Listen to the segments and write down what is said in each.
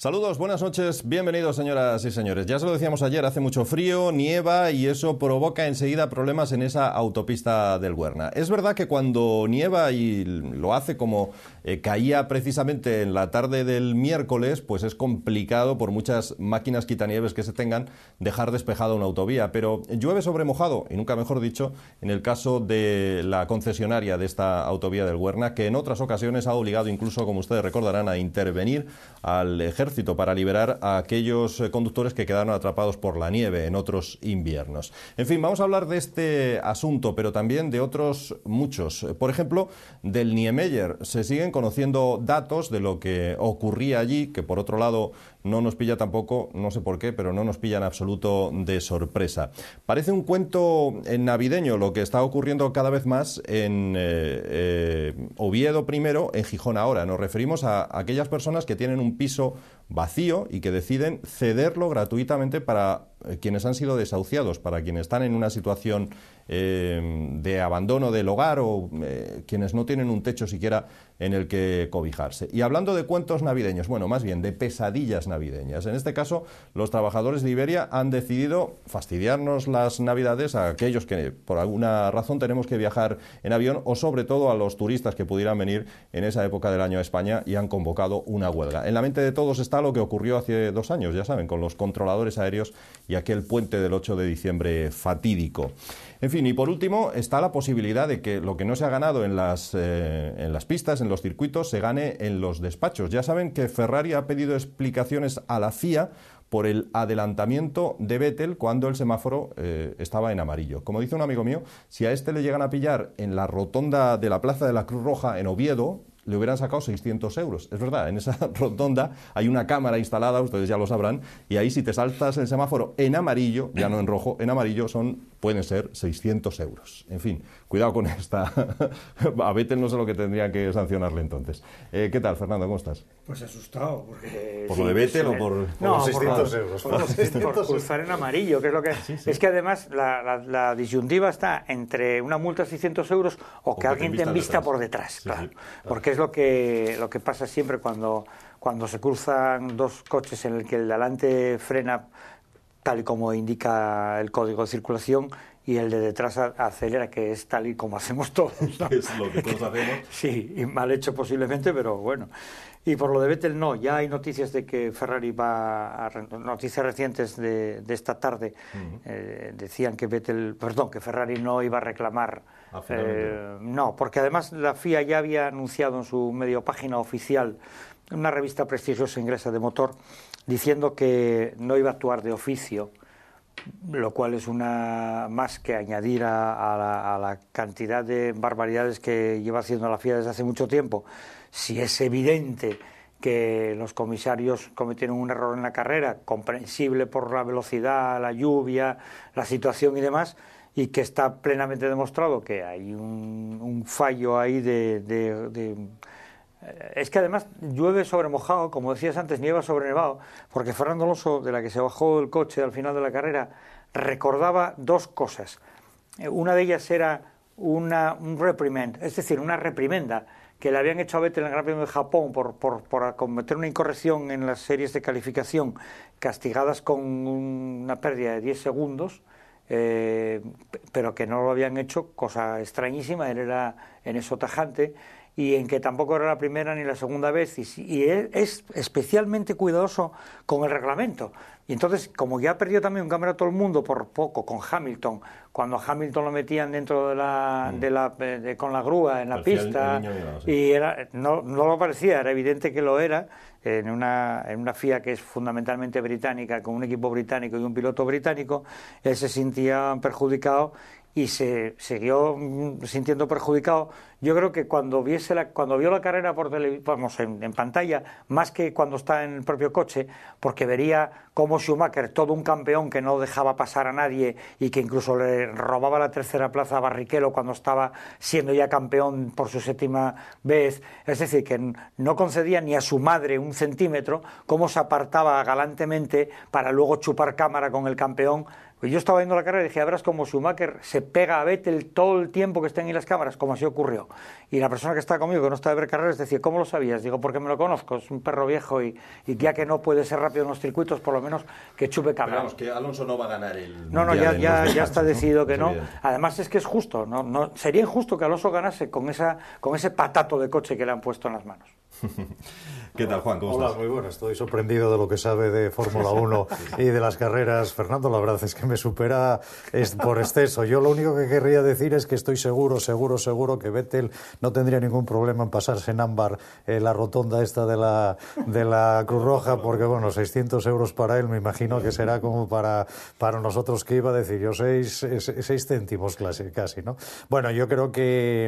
Saludos, buenas noches, bienvenidos señoras y señores. Ya se lo decíamos ayer, hace mucho frío, nieva y eso provoca enseguida problemas en esa autopista del Huerna. Es verdad que cuando nieva y lo hace como eh, caía precisamente en la tarde del miércoles, pues es complicado por muchas máquinas quitanieves que se tengan dejar despejada una autovía, pero llueve sobre mojado, y nunca mejor dicho, en el caso de la concesionaria de esta autovía del Huerna, que en otras ocasiones ha obligado incluso, como ustedes recordarán, a intervenir al ejército para liberar a aquellos eh, conductores que quedaron atrapados por la nieve en otros inviernos. En fin, vamos a hablar de este asunto, pero también de otros muchos. Por ejemplo, del Niemeyer. Se siguen conociendo datos de lo que ocurría allí, que por otro lado no nos pilla tampoco, no sé por qué, pero no nos pilla en absoluto de sorpresa. Parece un cuento eh, navideño lo que está ocurriendo cada vez más en eh, eh, Oviedo primero, en Gijón ahora. Nos referimos a, aquellas personas que tienen un piso vacío y que deciden cederlo gratuitamente para quienes han sido desahuciados, para quienes están en una situación de abandono del hogar o quienes no tienen un techo siquiera en el que cobijarse. Y hablando de cuentos navideños, bueno, más bien de pesadillas navideñas. En este caso, los trabajadores de Iberia han decidido fastidiarnos las navidades a aquellos que por alguna razón tenemos que viajar en avión o sobre todo a los turistas que pudieran venir en esa época del año a España y han convocado una huelga. En la mente de todos está lo que ocurrió hace dos años, ya saben, con los controladores aéreos y aquel puente del 8 de diciembre fatídico. En fin, y por último está la posibilidad de que lo que no se ha ganado en las, eh, en las pistas, en los circuitos, se gane en los despachos. Ya saben que Ferrari ha pedido explicaciones a la FIA por el adelantamiento de Vettel cuando el semáforo eh, estaba en amarillo. Como dice un amigo mío, si a este le llegan a pillar en la rotonda de la Plaza de la Cruz Roja en Oviedo, le hubieran sacado 600 euros. Es verdad, en esa rotonda hay una cámara instalada, ustedes ya lo sabrán, y ahí si te saltas el semáforo en amarillo, ya no en rojo, en amarillo son, pueden ser 600 euros. En fin, Cuidado con esta. a Betel no sé lo que tendría que sancionarle entonces. Eh, ¿Qué tal, Fernando? ¿Cómo estás? Pues asustado. Porque... Eh, ¿Por lo de Betel pues, o por, los 600 euros? Por, 600 por cruzar en amarillo, es lo que. Es que además la, disyuntiva está entre una multa de 600 euros o, que, alguien te envista por detrás. Porque es lo que, lo que pasa siempre cuando, cuando se cruzan dos coches en el que el delante frena tal y como indica el código de circulación y el de detrás acelera, que es tal y como hacemos todos. es lo que todos hacemos. Sí, y mal hecho posiblemente, pero bueno. Y por lo de Vettel, no, ya hay noticias de que Ferrari va a. Noticias recientes de, esta tarde eh, decían que Vettel, perdón, que Ferrari no iba a reclamar. Eh, no, porque además la FIA ya había anunciado en su medio página oficial una revista prestigiosa ingresa de motor diciendo que no iba a actuar de oficio lo cual es una más que añadir a, la, cantidad de barbaridades que lleva haciendo la FIA desde hace mucho tiempo. Si es evidente que los comisarios cometieron un error en la carrera, comprensible por la velocidad, la lluvia, la situación y demás, y que está plenamente demostrado que hay un, fallo ahí de eh, es que además llueve sobre mojado, como decías antes, nieva sobre nevado, porque Fernando Alonso, de la que se bajó el coche al final de la carrera, recordaba dos cosas. Eh, una de ellas era una, un reprimend, es decir, una reprimenda que le habían hecho a Vettel en el Gran Premio de Japón por, por, cometer una incorrección en las series de calificación, castigadas con una pérdida de 10 segundos, eh, pero que no lo habían hecho, cosa extrañísima, él era en eso tajante y en que tampoco era la primera ni la segunda vez, y, e, es especialmente cuidadoso con el reglamento. Y entonces, como ya perdió también un todo el mundo por poco con Hamilton, cuando Hamilton lo metían dentro de la, mm. de la eh, con la grúa en la pista, y era, no, no, lo parecía, era evidente que lo era, en una, en una FIA que es fundamentalmente británica, con un equipo británico y un piloto británico, él se sentía perjudicado y se siguió mm, sintiendo perjudicado. Yo creo que cuando, viese cuando vio la carrera por en, pantalla, más que cuando está en el propio coche, porque vería cómo Schumacher, todo un campeón que no dejaba pasar a nadie y que incluso le robaba la tercera plaza a Barrichello cuando estaba siendo ya campeón por su séptima vez, es decir, que no concedía ni a su madre un centímetro, cómo se apartaba galantemente para luego chupar cámara con el campeón pues yo estaba viendo la carrera y dije, verás como Schumacher se pega a Vettel todo el tiempo que estén en las cámaras, como así ocurrió. Y la persona que está conmigo, que no está de ver carreras, decía, ¿cómo lo sabías? Digo, porque me lo conozco, es un perro viejo y, ya que no puede ser rápido en los circuitos, por lo menos que chupe cámara. Pero vamos, que Alonso no va a ganar el... No, no, ya, ya, está decidido que no. Además es que es justo, no sería injusto que Alonso ganase con, esa, con ese patato de coche que le han puesto en las manos. ¿Qué tal, Juan? Hola, muy bueno. Estoy sorprendido de lo que sabe de Fórmula 1 y de las carreras. Fernando, la verdad es que me supera por exceso. Yo lo único que querría decir es que estoy seguro, seguro, seguro que Vettel no tendría ningún problema en pasarse en ámbar eh, la rotonda esta de la, de la Cruz Roja, porque, bueno, 600 euros para él me imagino que será como para, para nosotros que iba a decir yo, 6 seis, céntimos casi, ¿no? Bueno, yo creo que,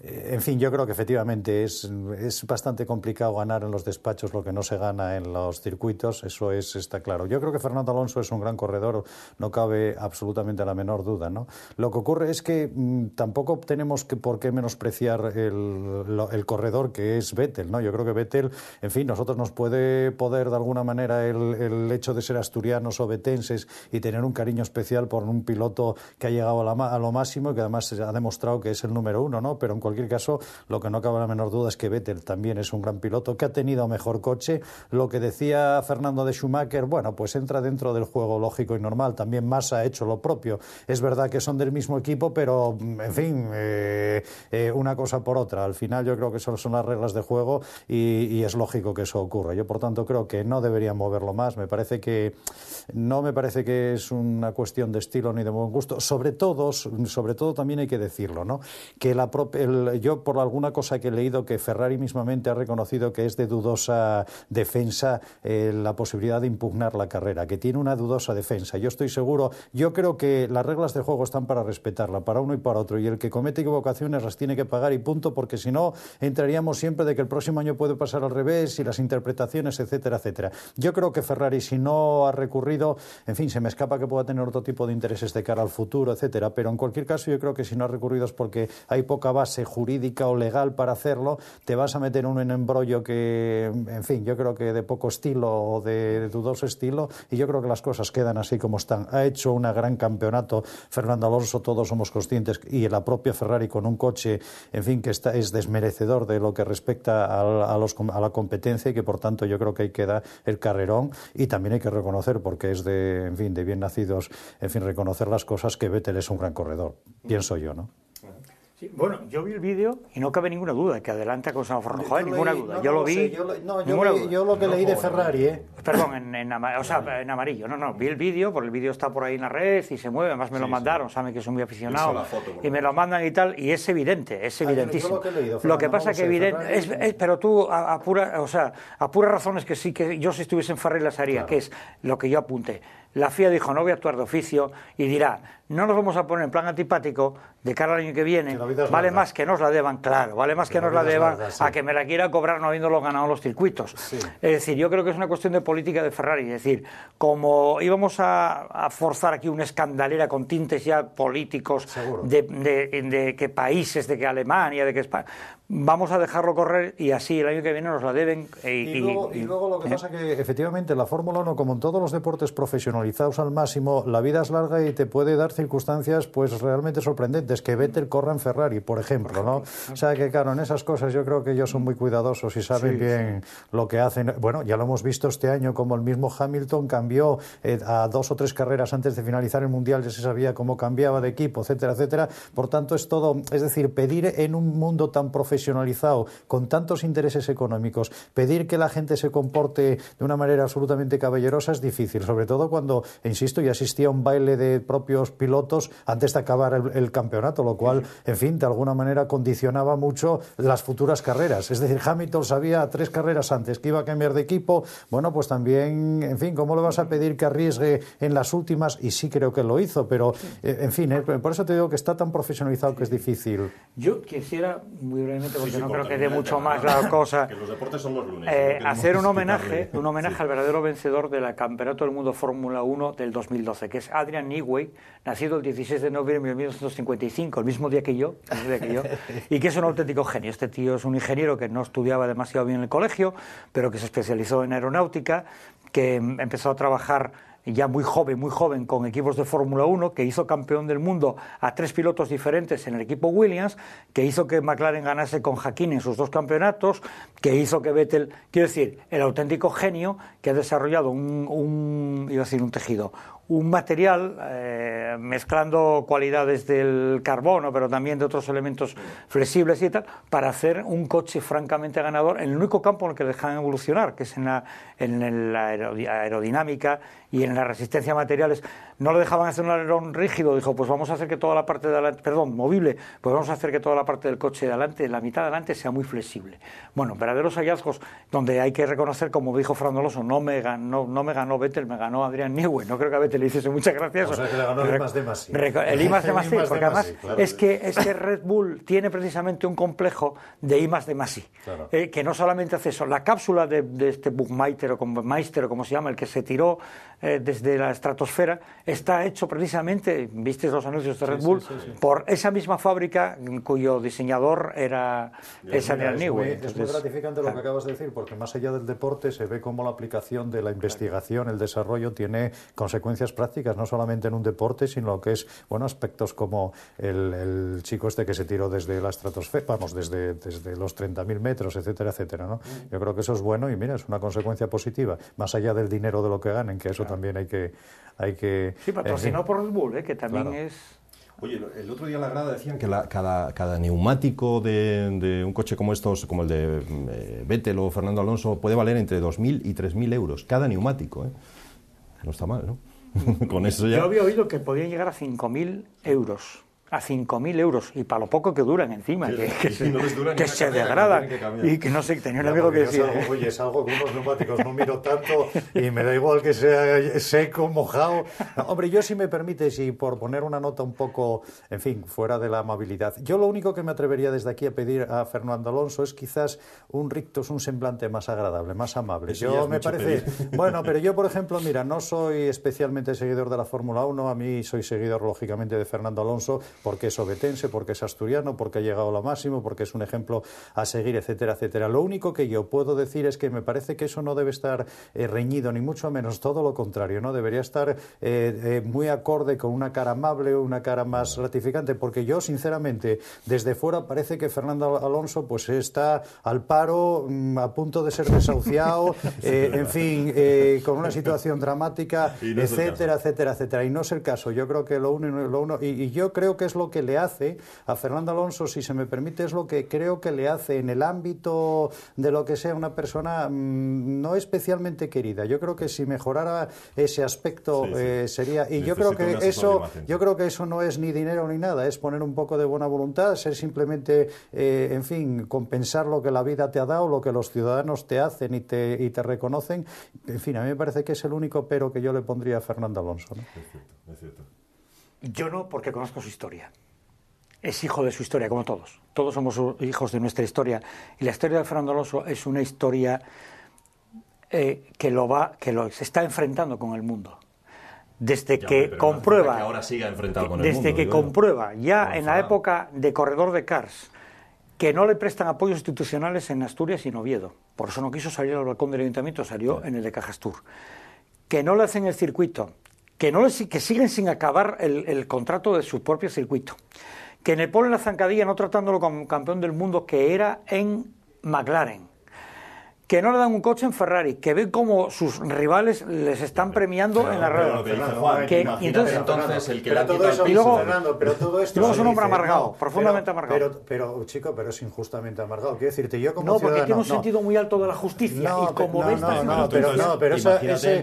eh, en fin, yo creo que efectivamente es, es bastante complicado ganar en los despachos lo que no se gana en los circuitos, eso es, está claro. Yo creo que Fernando Alonso es un gran corredor, no cabe absolutamente la menor duda. ¿no? Lo que ocurre es que mm, tampoco tenemos que, por qué menospreciar el, corredor que es Vettel. ¿no? Yo creo que Vettel, en fin, nosotros nos puede poder de alguna manera el, hecho de ser asturianos o vetenses y tener un cariño especial por un piloto que ha llegado a, lo máximo y que además ha demostrado que es el número uno. ¿no? Pero en cualquier caso, lo que no cabe la menor duda es que Vettel también es un gran piloto que ha tenido mejor coche. Lo que decía Fernando de Schumacher, bueno, pues entra dentro del juego lógico y normal. También Massa ha hecho lo propio. Es verdad que son del mismo equipo, pero, en fin, eh, eh, una cosa por otra. Al final yo creo que son, son las reglas de juego y, es lógico que eso ocurra. Yo, por tanto, creo que no debería moverlo más. Me parece que no me parece que es una cuestión de estilo ni de buen gusto. Sobre todo, sobre todo también hay que decirlo, ¿no? Que la yo por alguna cosa que he leído que Ferrari mismamente ha reconocido que es de dudosa defensa eh, la posibilidad de impugnar la carrera, que tiene una dudosa defensa. Yo estoy seguro, yo creo que las reglas de juego están para respetarla, para uno y para otro, y el que comete equivocaciones las tiene que pagar y punto, porque si no entraríamos siempre de que el próximo año puede pasar al revés y las interpretaciones, etcétera, etcétera. Yo creo que Ferrari, si no ha recurrido, en fin, se me escapa que pueda tener otro tipo de intereses de cara al futuro, etcétera, pero en cualquier caso yo creo que si no ha recurrido es porque hay poca base jurídica o legal para hacerlo, te vas a meter en un embrollo que eh, en fin, yo creo que de poco estilo o de dudoso estilo, y yo creo que las cosas quedan así como están. Ha hecho un gran campeonato Fernando Alonso, todos somos conscientes, y la propia Ferrari con un coche, en fin, que está, es desmerecedor de lo que respecta a, la competencia y que, por tanto, yo creo que ahí queda el carrerón y también hay que reconocer, porque es de, en fin, de bien nacidos, en fin, reconocer las cosas, que Vettel es un gran corredor, pienso yo, ¿no? bueno, yo vi el vídeo y no cabe ninguna duda que adelanta con San Francisco. ninguna duda. yo lo vi. yo no, yo, lo que leí de Ferrari, ¿eh? Perdón, en, amarillo. No, no, vi el vídeo, porque el vídeo está por ahí en la red y se mueve. Además me lo mandaron, saben que soy muy aficionado. y me lo mandan y tal. Y es evidente, es evidentísimo. Ah, lo, que pasa es que, pasa que evidente, es, pero tú a, pura, o sea, a puras razones que sí que yo si estuviese en Ferrari las haría, que es lo que yo apunté la FIA dijo no voy a actuar de oficio y dirá, no nos vamos a poner en plan antipático de cara al año que viene, vale más que nos la deban, claro, vale más que, nos la deban a que me la quiera cobrar no habiéndolo ganado los circuitos. Es decir, yo creo que es una cuestión de política de Ferrari, es decir, como íbamos a, forzar aquí una escandalera con tintes ya políticos de, de, países, de que Alemania, de qué España, vamos a dejarlo correr y así el año que viene nos la deben. Eh, y, luego, lo que ¿eh? pasa es que efectivamente la Fórmula 1, como en todos los deportes profesionalizados al máximo, la vida es larga y te puede dar circunstancias pues realmente sorprendentes, que Vettel corra en Ferrari, por ejemplo, ¿no? O sea que claro, en esas cosas yo creo que ellos son muy cuidadosos y saben bien lo que hacen. Bueno, ya lo hemos visto este año, como el mismo Hamilton cambió eh, a dos o tres carreras antes de finalizar el Mundial, ya se sabía cómo cambiaba de equipo, etcétera, etcétera. Por tanto, es todo, es decir, pedir en un mundo tan profesional profesionalizado, con tantos intereses económicos, pedir que la gente se comporte de una manera absolutamente caballerosa es difícil, sobre todo cuando, insisto, ya asistía a un baile de propios pilotos antes de acabar el, campeonato, lo cual, en fin, de alguna manera condicionaba mucho las futuras carreras. Es decir, Hamilton sabía tres carreras antes que iba a cambiar de equipo, bueno, pues también, en fin, ¿cómo le vas a pedir que arriesgue en las últimas? Y sí creo que lo hizo, pero, eh, en fin, eh, por eso te digo que está tan profesionalizado que es difícil. Yo quisiera muy brevemente porque no creo que dé mucho más la cosa. Eh, hacer un homenaje, un homenaje al verdadero vencedor del Campeonato del Mundo Fórmula 1 del 2012, que es Adrian Newey, nacido el 16 de noviembre de 1955, el mismo día que yo, el mismo día que yo y que es un auténtico genio. Este tío es un ingeniero que no estudiaba demasiado bien en el colegio, pero que se especializó en aeronáutica, que em, empezó a trabajar ya muy joven, muy joven, con equipos de Fórmula 1, que hizo campeón del mundo a tres pilotos diferentes en el equipo Williams, que hizo que McLaren ganase con Jaquín en sus dos campeonatos, que hizo que Vettel, quiero decir, el auténtico genio que ha desarrollado un, un iba a decir, un tejido, un material eh, mezclando cualidades del carbono, pero también de otros elementos flexibles y tal, para hacer un coche francamente ganador en el único campo en el que dejan evolucionar, que es en la, en la aerodinámica y en la resistencia a materiales no le dejaban hacer un alerón rígido, dijo, pues vamos a hacer que toda la parte de adelante, perdón, movible, pues vamos a hacer que toda la parte del coche de adelante, la mitad de adelante, sea muy flexible. Bueno, verdaderos hallazgos donde hay que reconocer, como dijo Frandoloso, no me ganó, no me ganó Vettel, me ganó Adrián Newey. No creo que a Vettel le hiciese muchas gracias. O sea, que le ganó el más de El I de porque además es, que, este Red Bull tiene precisamente un complejo de I de Masi, eh, que no solamente hace eso, la cápsula de, este Bugmeister, o, o como se llama, el que se tiró eh, desde la estratosfera, está hecho precisamente, viste los anuncios de Red Bull, por esa misma fábrica cuyo diseñador era de Newey. Es, muy gratificante lo que acabas de decir, porque más allá del deporte se ve cómo la aplicación de la investigación, el desarrollo, tiene consecuencias prácticas, no solamente en un deporte, sino que es, bueno, aspectos como el, chico este que se tiró desde la estratosfera, vamos, desde, desde los 30.000 metros, etcétera, etcétera, ¿no? Mm. Yo creo que eso es bueno y mira, es una consecuencia positiva, más allá del dinero de lo que ganen, que eso también hay que... Hay que sí, patrocinado por Red Bull, eh, que también es... Oye, el otro día en la grada decían que cada, cada, neumático de, un coche como estos, como el de eh, Vettel o Fernando Alonso, puede valer entre 2.000 y 3.000 euros, cada neumático. ¿eh? No está mal, ¿no? Con eso ya... Yo había oído que podían llegar a 5.000 euros a 5.000 euros y para lo poco que duran encima, que, se degradan y que no sé, tenía un amigo que decía... unos neumáticos, no miro tanto y me da igual que sea seco, mojado. hombre, yo si me permite si por poner una nota un poco, en fin, fuera de la amabilidad, yo lo único que me atrevería desde aquí a pedir a Fernando Alonso es quizás un rictus, un semblante más agradable, más amable. yo me parece... Bueno, pero yo, por ejemplo, mira, no soy especialmente seguidor de la Fórmula 1, a mí soy seguidor, lógicamente, de Fernando Alonso, porque es obetense, porque es asturiano, porque ha llegado a lo máximo, porque es un ejemplo a seguir, etcétera, etcétera. Lo único que yo puedo decir es que me parece que eso no debe estar eh, reñido, ni mucho menos, todo lo contrario, ¿no? Debería estar eh, eh, muy acorde con una cara amable una cara más ratificante, porque yo, sinceramente, desde fuera parece que Fernando Alonso pues está al paro, mm, a punto de ser desahuciado, en fin, con una situación dramática, etcétera, etcétera, etcétera. Y no es el caso. Yo creo que lo uno, yo creo lo que le hace a Fernando Alonso, si se me permite, es lo que creo que le hace en el ámbito de lo que sea una persona mm, no especialmente querida. Yo creo que si mejorara ese aspecto eh, sería. Y yo creo que eso, yo creo que eso no es ni dinero ni nada, es poner un poco de buena voluntad, ser simplemente, eh, en fin, compensar lo que la vida te ha dado, lo que los ciudadanos te hacen y te, y te reconocen. En fin, a mí me parece que es el único pero que yo le pondría a Fernando Alonso. Es cierto, es cierto. Yo no, porque conozco su historia. Es hijo de su historia, como todos. Todos somos hijos de nuestra historia. Y la historia de Fernando Alonso es una historia eh, que lo va, que lo, se está enfrentando con el mundo. Desde que comprueba. desde que comprueba, ya en la época de corredor de Cars, que no le prestan apoyos institucionales en Asturias y en Oviedo. Por eso no quiso salir al balcón del ayuntamiento, salió en el de Cajastur. Que no le hacen el circuito que, siguen sin acabar el, contrato de su propio circuito. Que en el la zancadilla, no tratándolo como campeón del mundo que era en McLaren que no le dan un coche en Ferrari, que ve como sus rivales les están premiando en la red. entonces, entonces el que pero todo Fernando, pero todo esto luego es un hombre amargado, profundamente amargado. Pero, chico, pero es injustamente amargado. Quiero decirte, yo como No, porque tiene un sentido muy alto de la justicia y como No, no, pero, no, pero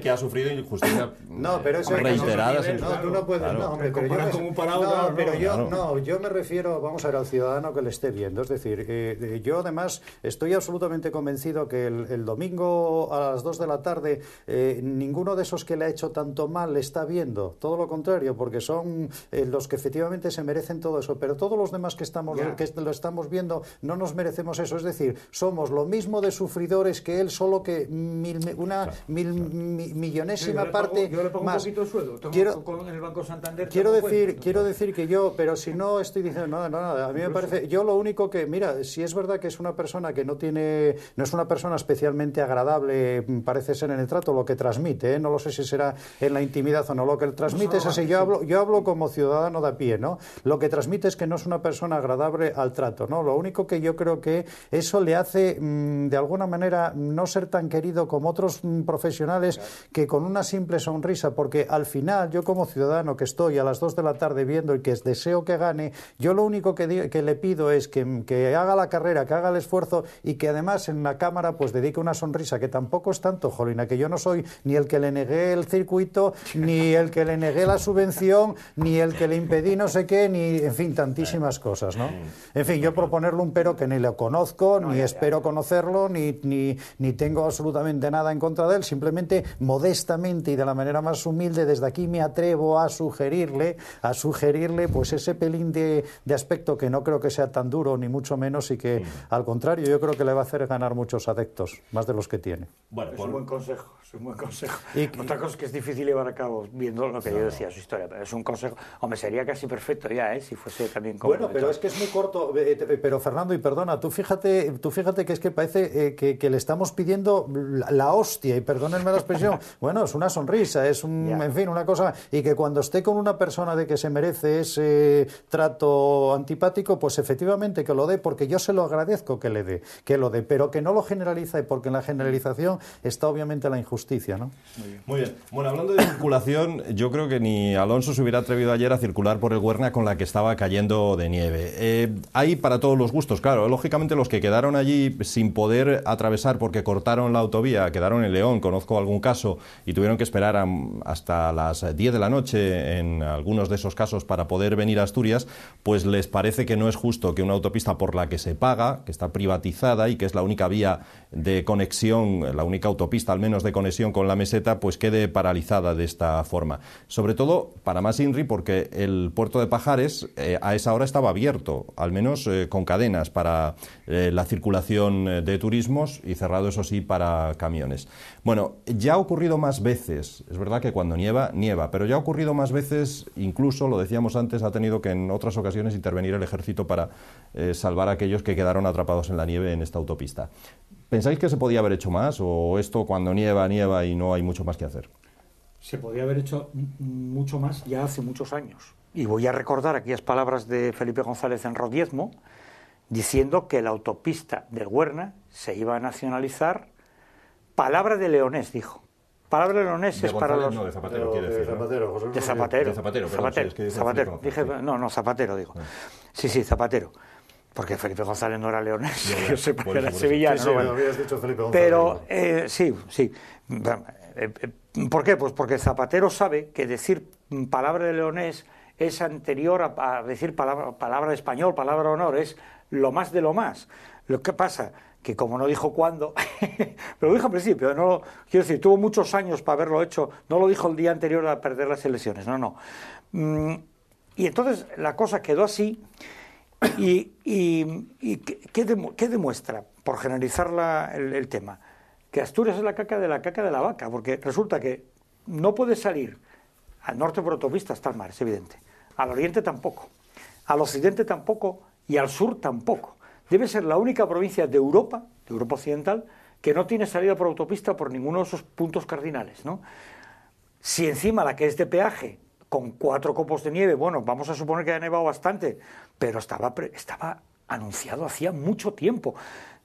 que ha sufrido injusticia no, pero eso, es No, tú no puedes... No, hombre, pero parado. pero yo... No, yo me refiero, vamos a ver, al ciudadano que le esté viendo. Es decir, eh, yo además estoy absolutamente convencido que el el, domingo a las 2 de la tarde, eh, ninguno de esos que le ha hecho tanto mal le está viendo. Todo lo contrario, porque son eh, los que efectivamente se merecen todo eso. Pero todos los demás que, estamos, que lo estamos viendo no nos merecemos eso. Es decir, somos lo mismo de sufridores que él, solo que una mil, millonésima parte yo le pongo más. Un poquito sueldo. quiero, el Banco Santander. Quiero decir, quiero decir que yo, pero si no estoy diciendo nada, nada. a mí me parece, yo lo único que, mira, si es verdad que es una persona que no tiene, no es una persona especialmente agradable, mm, parece ser en el trato, lo que transmite. ¿eh? No lo sé si será en la intimidad o no. Lo que transmite es así Yo hablo, yo hablo como ciudadano de a pie, ¿no? Lo que transmite es que no es una persona agradable al trato, ¿no? Lo único que yo creo que eso le hace, mm, de alguna manera, no ser tan querido como otros mm, profesionales que con una simple sonrisa, porque al final, yo como ciudadano que estoy a las dos de la tarde viendo y que deseo que gane, yo lo único que, le pido es que haga la carrera, que haga el esfuerzo y que además en la cámara, pues os dedique una sonrisa, que tampoco es tanto, Jolina, que yo no soy ni el que le negué el circuito, ni el que le negué la subvención, ni el que le impedí no sé qué, ni, en fin, tantísimas cosas, ¿no? En fin, yo proponerle un pero que ni lo conozco, ni espero conocerlo, ni, ni, tengo absolutamente nada en contra de él, simplemente modestamente y de la manera más humilde, desde aquí me atrevo a sugerirle, a sugerirle pues ese pelín de, de aspecto que no creo que sea tan duro, ni mucho menos, y que al contrario, yo creo que le va a hacer ganar muchos adeptos más de los que tiene. Bueno, es un buen consejo, es un buen consejo. Otra cosa que es difícil llevar a cabo, viendo lo que yo decía, su historia, es un consejo. Hombre, sería casi perfecto ya, ¿eh? si fuese también como... Bueno, pero es que es muy corto. Eh, eh, pero Fernando, y perdona, tú fíjate, tú fíjate que es que parece eh, que, le estamos pidiendo la, hostia, y perdónenme la expresión, bueno, es una sonrisa, es un, en fin, una cosa, y que cuando esté con una persona de que se merece ese trato antipático, pues efectivamente que lo dé, porque yo se lo agradezco que le dé, que lo dé, pero que no lo generalice y porque en la generalización está obviamente la injusticia. ¿no? Muy, bien. Bueno, hablando de circulación, yo creo que ni Alonso se hubiera atrevido ayer a circular por el Huerna con la que estaba cayendo de nieve. Eh, hay para todos los gustos, claro. Lógicamente los que quedaron allí sin poder atravesar porque cortaron la autovía, quedaron en León, conozco algún caso, y tuvieron que esperar hasta las 10 de la noche en algunos de esos casos para poder venir a Asturias, pues les parece que no es justo que una autopista por la que se paga, que está privatizada y que es la única vía de conexión, la única autopista al menos de conexión con la meseta, pues quede paralizada de esta forma. Sobre todo para más INRI porque el puerto de Pajares eh, a esa hora estaba abierto, al menos eh, con cadenas para eh, la circulación de turismos y cerrado eso sí para camiones. Bueno, ya ha ocurrido más veces, es verdad que cuando nieva, nieva, pero ya ha ocurrido más veces, incluso lo decíamos antes, ha tenido que en otras ocasiones intervenir el ejército para salvar a aquellos que quedaron atrapados en la nieve en esta autopista. ¿Pensáis que se podía haber hecho más o esto cuando nieva, nieva y no hay mucho más que hacer? Se podía haber hecho mucho más ya hace muchos años. Y voy a recordar aquellas palabras de Felipe González en Rodiezmo, diciendo que la autopista de Huerna se iba a nacionalizar. Palabra de Leonés, dijo. Palabra de Leonés es para los. No, de Zapatero, quiere decir. De Zapatero, José de Zapatero. Zapatero, Dije, no, no, Zapatero, digo. Ah. Sí, sí, Zapatero porque Felipe González no era leonés, yo sé porque era Sevilla, Pero sí, sí. Eh, eh, ¿Por qué? Pues porque Zapatero sabe que decir palabra de leonés es anterior a, decir palabra, español, palabra de honor, es lo más de lo más. Lo que pasa que como no dijo cuándo, pero lo dijo al principio, no quiero decir, tuvo muchos años para haberlo hecho, no lo dijo el día anterior a perder las elecciones, no, no. Mm, y entonces la cosa quedó así ¿Y, qué, demuestra, por generalizar el, tema? Que Asturias es la caca de la caca de la vaca, porque resulta que no puede salir al norte por autopista hasta el mar, es evidente. Al oriente tampoco. Al occidente tampoco. Y al sur tampoco. Debe ser la única provincia de Europa, de Europa Occidental, que no tiene salida por autopista por ninguno de esos puntos cardinales. ¿no? Si encima la que es de peaje con cuatro copos de nieve. Bueno, vamos a suponer que ha nevado bastante, pero estaba, estaba anunciado hacía mucho tiempo.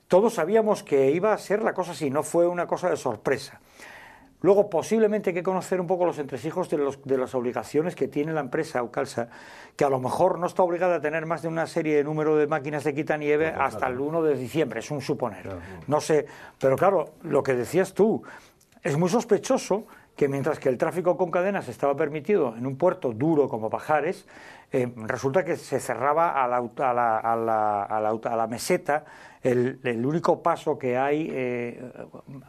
Todos sabíamos que iba a ser la cosa así, no fue una cosa de sorpresa. Luego, posiblemente hay que conocer un poco los entresijos de, las obligaciones que tiene la empresa Ucalsa, que a lo mejor no está obligada a tener más de una serie de número de máquinas de quitanieve hasta el 1 de diciembre, es un suponer. No sé, pero claro, lo que decías tú, es muy sospechoso que mientras que el tráfico con cadenas estaba permitido en un puerto duro como Pajares, eh, resulta que se cerraba a la, a la, a la, a la, meseta el, único paso que hay, eh,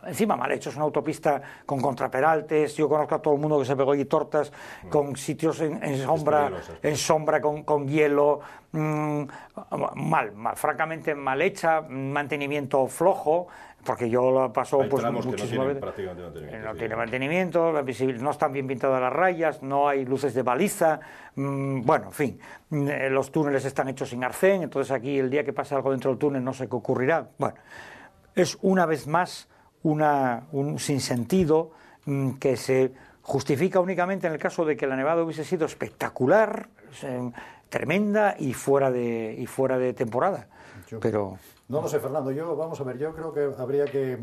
encima mal hecho, es una autopista con contraperaltes, yo conozco a todo el mundo que se pegó allí tortas, con mm. sitios en, sombra, en sombra con, hielo, mm, mal, mal, francamente mal hecha, mantenimiento flojo, porque yo la paso pues, muchísimas no veces. No tiene mantenimiento, no están bien pintadas las rayas, no hay luces de baliza, mm, bueno, en fin, mm, eh, los túneles están hechos sin arcén, entonces aquí el día que pase algo dentro del túnel no sé qué ocurrirá. Bueno, es una vez más una, un sinsentido mm, que se justifica únicamente en el caso de que la nevada hubiese sido espectacular, eh, tremenda y fuera de, y fuera de temporada. Pero... No lo sé, Fernando. Yo, vamos a ver, yo creo que habría que,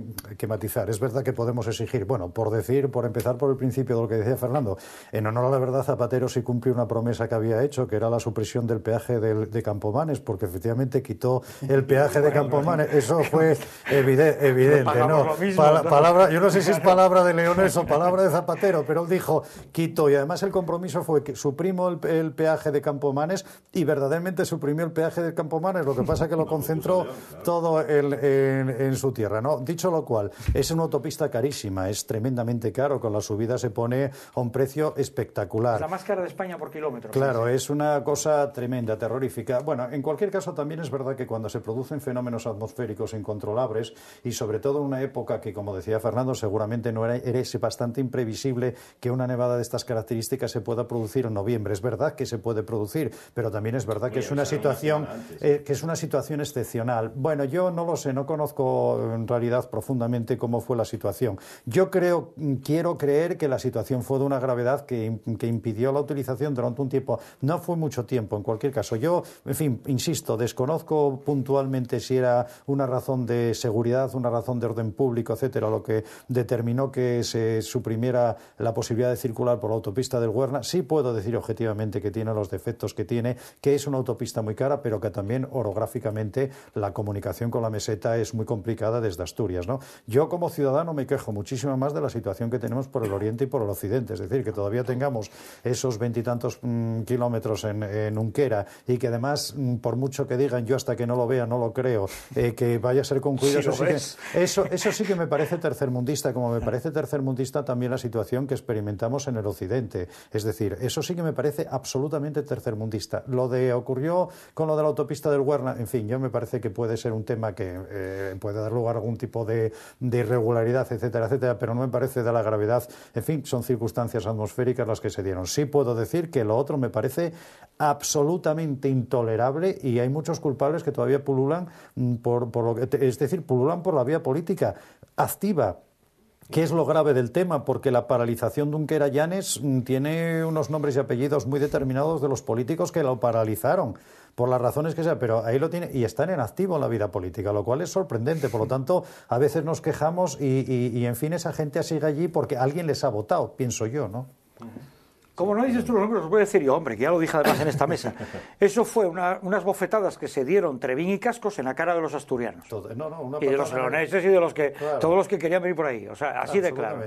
matizar. Es verdad que podemos exigir, bueno, por decir, por empezar por el principio de lo que decía Fernando, en honor a la verdad, Zapatero sí cumplió una promesa que había hecho, que era la supresión del peaje de, Campomanes, porque efectivamente quitó el peaje de Campomanes. Eso fue evidente, ¿no? palabra, yo no sé si es palabra de Leones o palabra de Zapatero, pero él dijo, quitó, y además el compromiso fue que suprimo el, el peaje de Campomanes y verdaderamente suprimió el peaje de Campomanes, lo que pasa que lo concentró todo el, en, su tierra. ¿no? Dicho lo cual, es una autopista carísima, es tremendamente caro, con la subida se pone a un precio espectacular. La más cara de España por kilómetro. Claro, es una cosa tremenda, terrorífica. Bueno, en cualquier caso también es verdad que cuando se producen fenómenos atmosféricos incontrolables y sobre todo en una época que, como decía Fernando, seguramente no era, bastante imprevisible que una nevada de estas características se pueda producir en noviembre. Es verdad que se puede producir, pero también es verdad que es una situación eh, que es una situación excepcional. Bueno, yo no lo sé, no conozco en realidad profundamente cómo fue la situación. Yo creo, quiero creer que la situación fue de una gravedad que, que impidió la utilización durante un tiempo. No fue mucho tiempo, en cualquier caso. Yo, en fin, insisto, desconozco puntualmente si era una razón de seguridad, una razón de orden público, etcétera, lo que determinó que se suprimiera la posibilidad de circular por la autopista del Huerna. Sí puedo decir objetivamente que tiene los defectos que tiene, que es una autopista muy cara, pero que también orográficamente la comunidad comunicación con la meseta es muy complicada desde Asturias. ¿no? Yo como ciudadano me quejo muchísimo más de la situación que tenemos por el oriente y por el occidente, es decir, que todavía tengamos esos veintitantos mm, kilómetros en, Unquera y que además, mm, por mucho que digan yo hasta que no lo vea, no lo creo, eh, que vaya a ser concluido, eso, sí que, eso, sí que me parece tercermundista, como me parece tercermundista también la situación que experimentamos en el occidente. Es decir, eso sí que me parece absolutamente tercermundista. Lo de ocurrió con lo de la autopista del Huerna, en fin, yo me parece que puede ser un tema que eh, puede dar lugar a algún tipo de, irregularidad, etcétera, etcétera, pero no me parece de la gravedad. En fin, son circunstancias atmosféricas las que se dieron. Sí puedo decir que lo otro me parece absolutamente intolerable y hay muchos culpables que todavía pululan mm, por, lo que, es decir, pululan por la vía política activa. que es lo grave del tema? Porque la paralización de Unquera Llanes mm, tiene unos nombres y apellidos muy determinados de los políticos que lo paralizaron por las razones que sea, pero ahí lo tiene y están en activo en la vida política, lo cual es sorprendente. Por lo tanto, a veces nos quejamos y, y, y en fin, esa gente sigue allí porque alguien les ha votado, pienso yo, ¿no? Como no dices tú los nombres os voy a decir yo, hombre, que ya lo dije además en esta mesa. Eso fue unas bofetadas que se dieron Trevín y Cascos en la cara de los asturianos. y de los leoneses y de los que, todos los que querían venir por ahí. O sea, así de claro.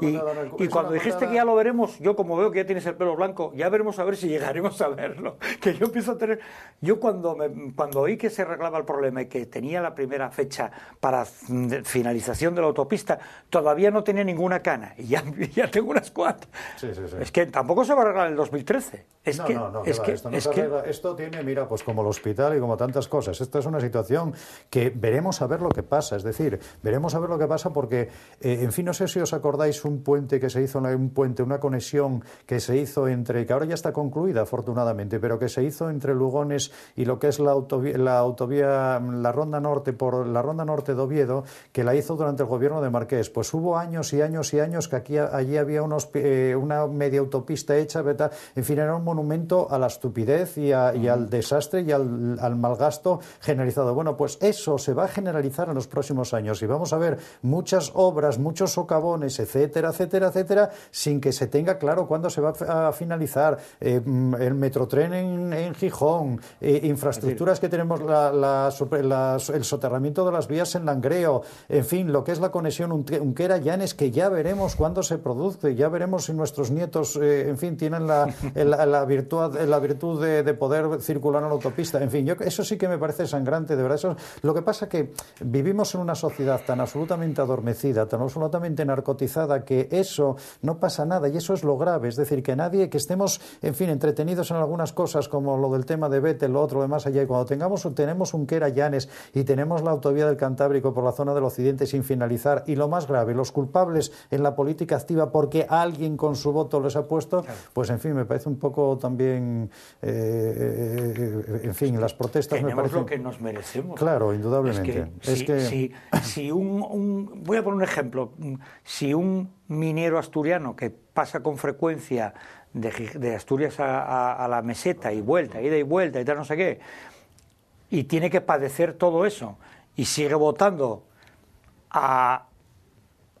y, cuando dijiste que ya lo veremos, yo como veo que ya tienes el pelo blanco, ya veremos a ver si llegaremos a verlo. Que yo empiezo a tener... Yo cuando, cuando oí que se arreglaba el problema y que tenía la primera fecha para finalización de la autopista, todavía no tenía ninguna cana. Y ya, ya tengo unas cuantas. Sí, sí, sí. Es que tampoco ¿Cómo se va a arreglar el 2013. no, no, no, esto, no esto tiene, mira, pues como el hospital y como tantas cosas. Esta es una situación que veremos a ver lo que pasa. Es decir, veremos a ver lo que pasa porque, eh, en fin, no sé si os acordáis un puente que se hizo, un puente, una conexión que se hizo entre, que ahora ya está concluida afortunadamente, pero que se hizo entre Lugones y lo que es la autovía, la, autovía, la ronda norte por la ronda norte de Oviedo, que la hizo durante el gobierno de Marqués. Pues hubo años y años y años que aquí allí había unos, eh, una media autopista está hecha, beta, en fin, era un monumento a la estupidez y, al desastre y al, al, malgasto generalizado. Bueno, pues eso se va a generalizar en los próximos años y vamos a ver muchas obras, muchos socavones, etcétera, etcétera, etcétera, sin que se tenga claro cuándo se va a finalizar eh, mm, el metrotren en, en Gijón, eh, infraestructuras que tenemos, la, el soterramiento de las vías en Langreo, en fin, lo que es la conexión Unquera-Llanes, que ya veremos cuándo se produce, ya veremos si nuestros nietos, eh, en fin, tienen la, virtud, la virtud de, poder circular en la autopista. En fin, yo, eso sí que me parece sangrante, de verdad. lo que pasa es que vivimos en una sociedad tan absolutamente adormecida, tan absolutamente narcotizada, que eso no pasa nada y eso es lo grave. Es decir, que nadie, que estemos, en fin, entretenidos en algunas cosas como lo del tema de Betel, lo otro, lo demás allá, y cuando tengamos, tenemos un Quera Llanes y tenemos la autovía del Cantábrico por la zona del Occidente sin finalizar, y lo más grave, los culpables en la política activa porque alguien con su voto les ha puesto, pues en fin, me parece un poco también, eh, eh, eh, en fin, las protestas Tenemos me parecen... lo que nos merecemos. Claro, indudablemente. si, un, voy a poner un ejemplo, mm, si un minero asturiano que pasa con frecuencia de, Asturias a, la meseta y vuelta, ida y vuelta y tal, no sé qué, y tiene que padecer todo eso y sigue votando a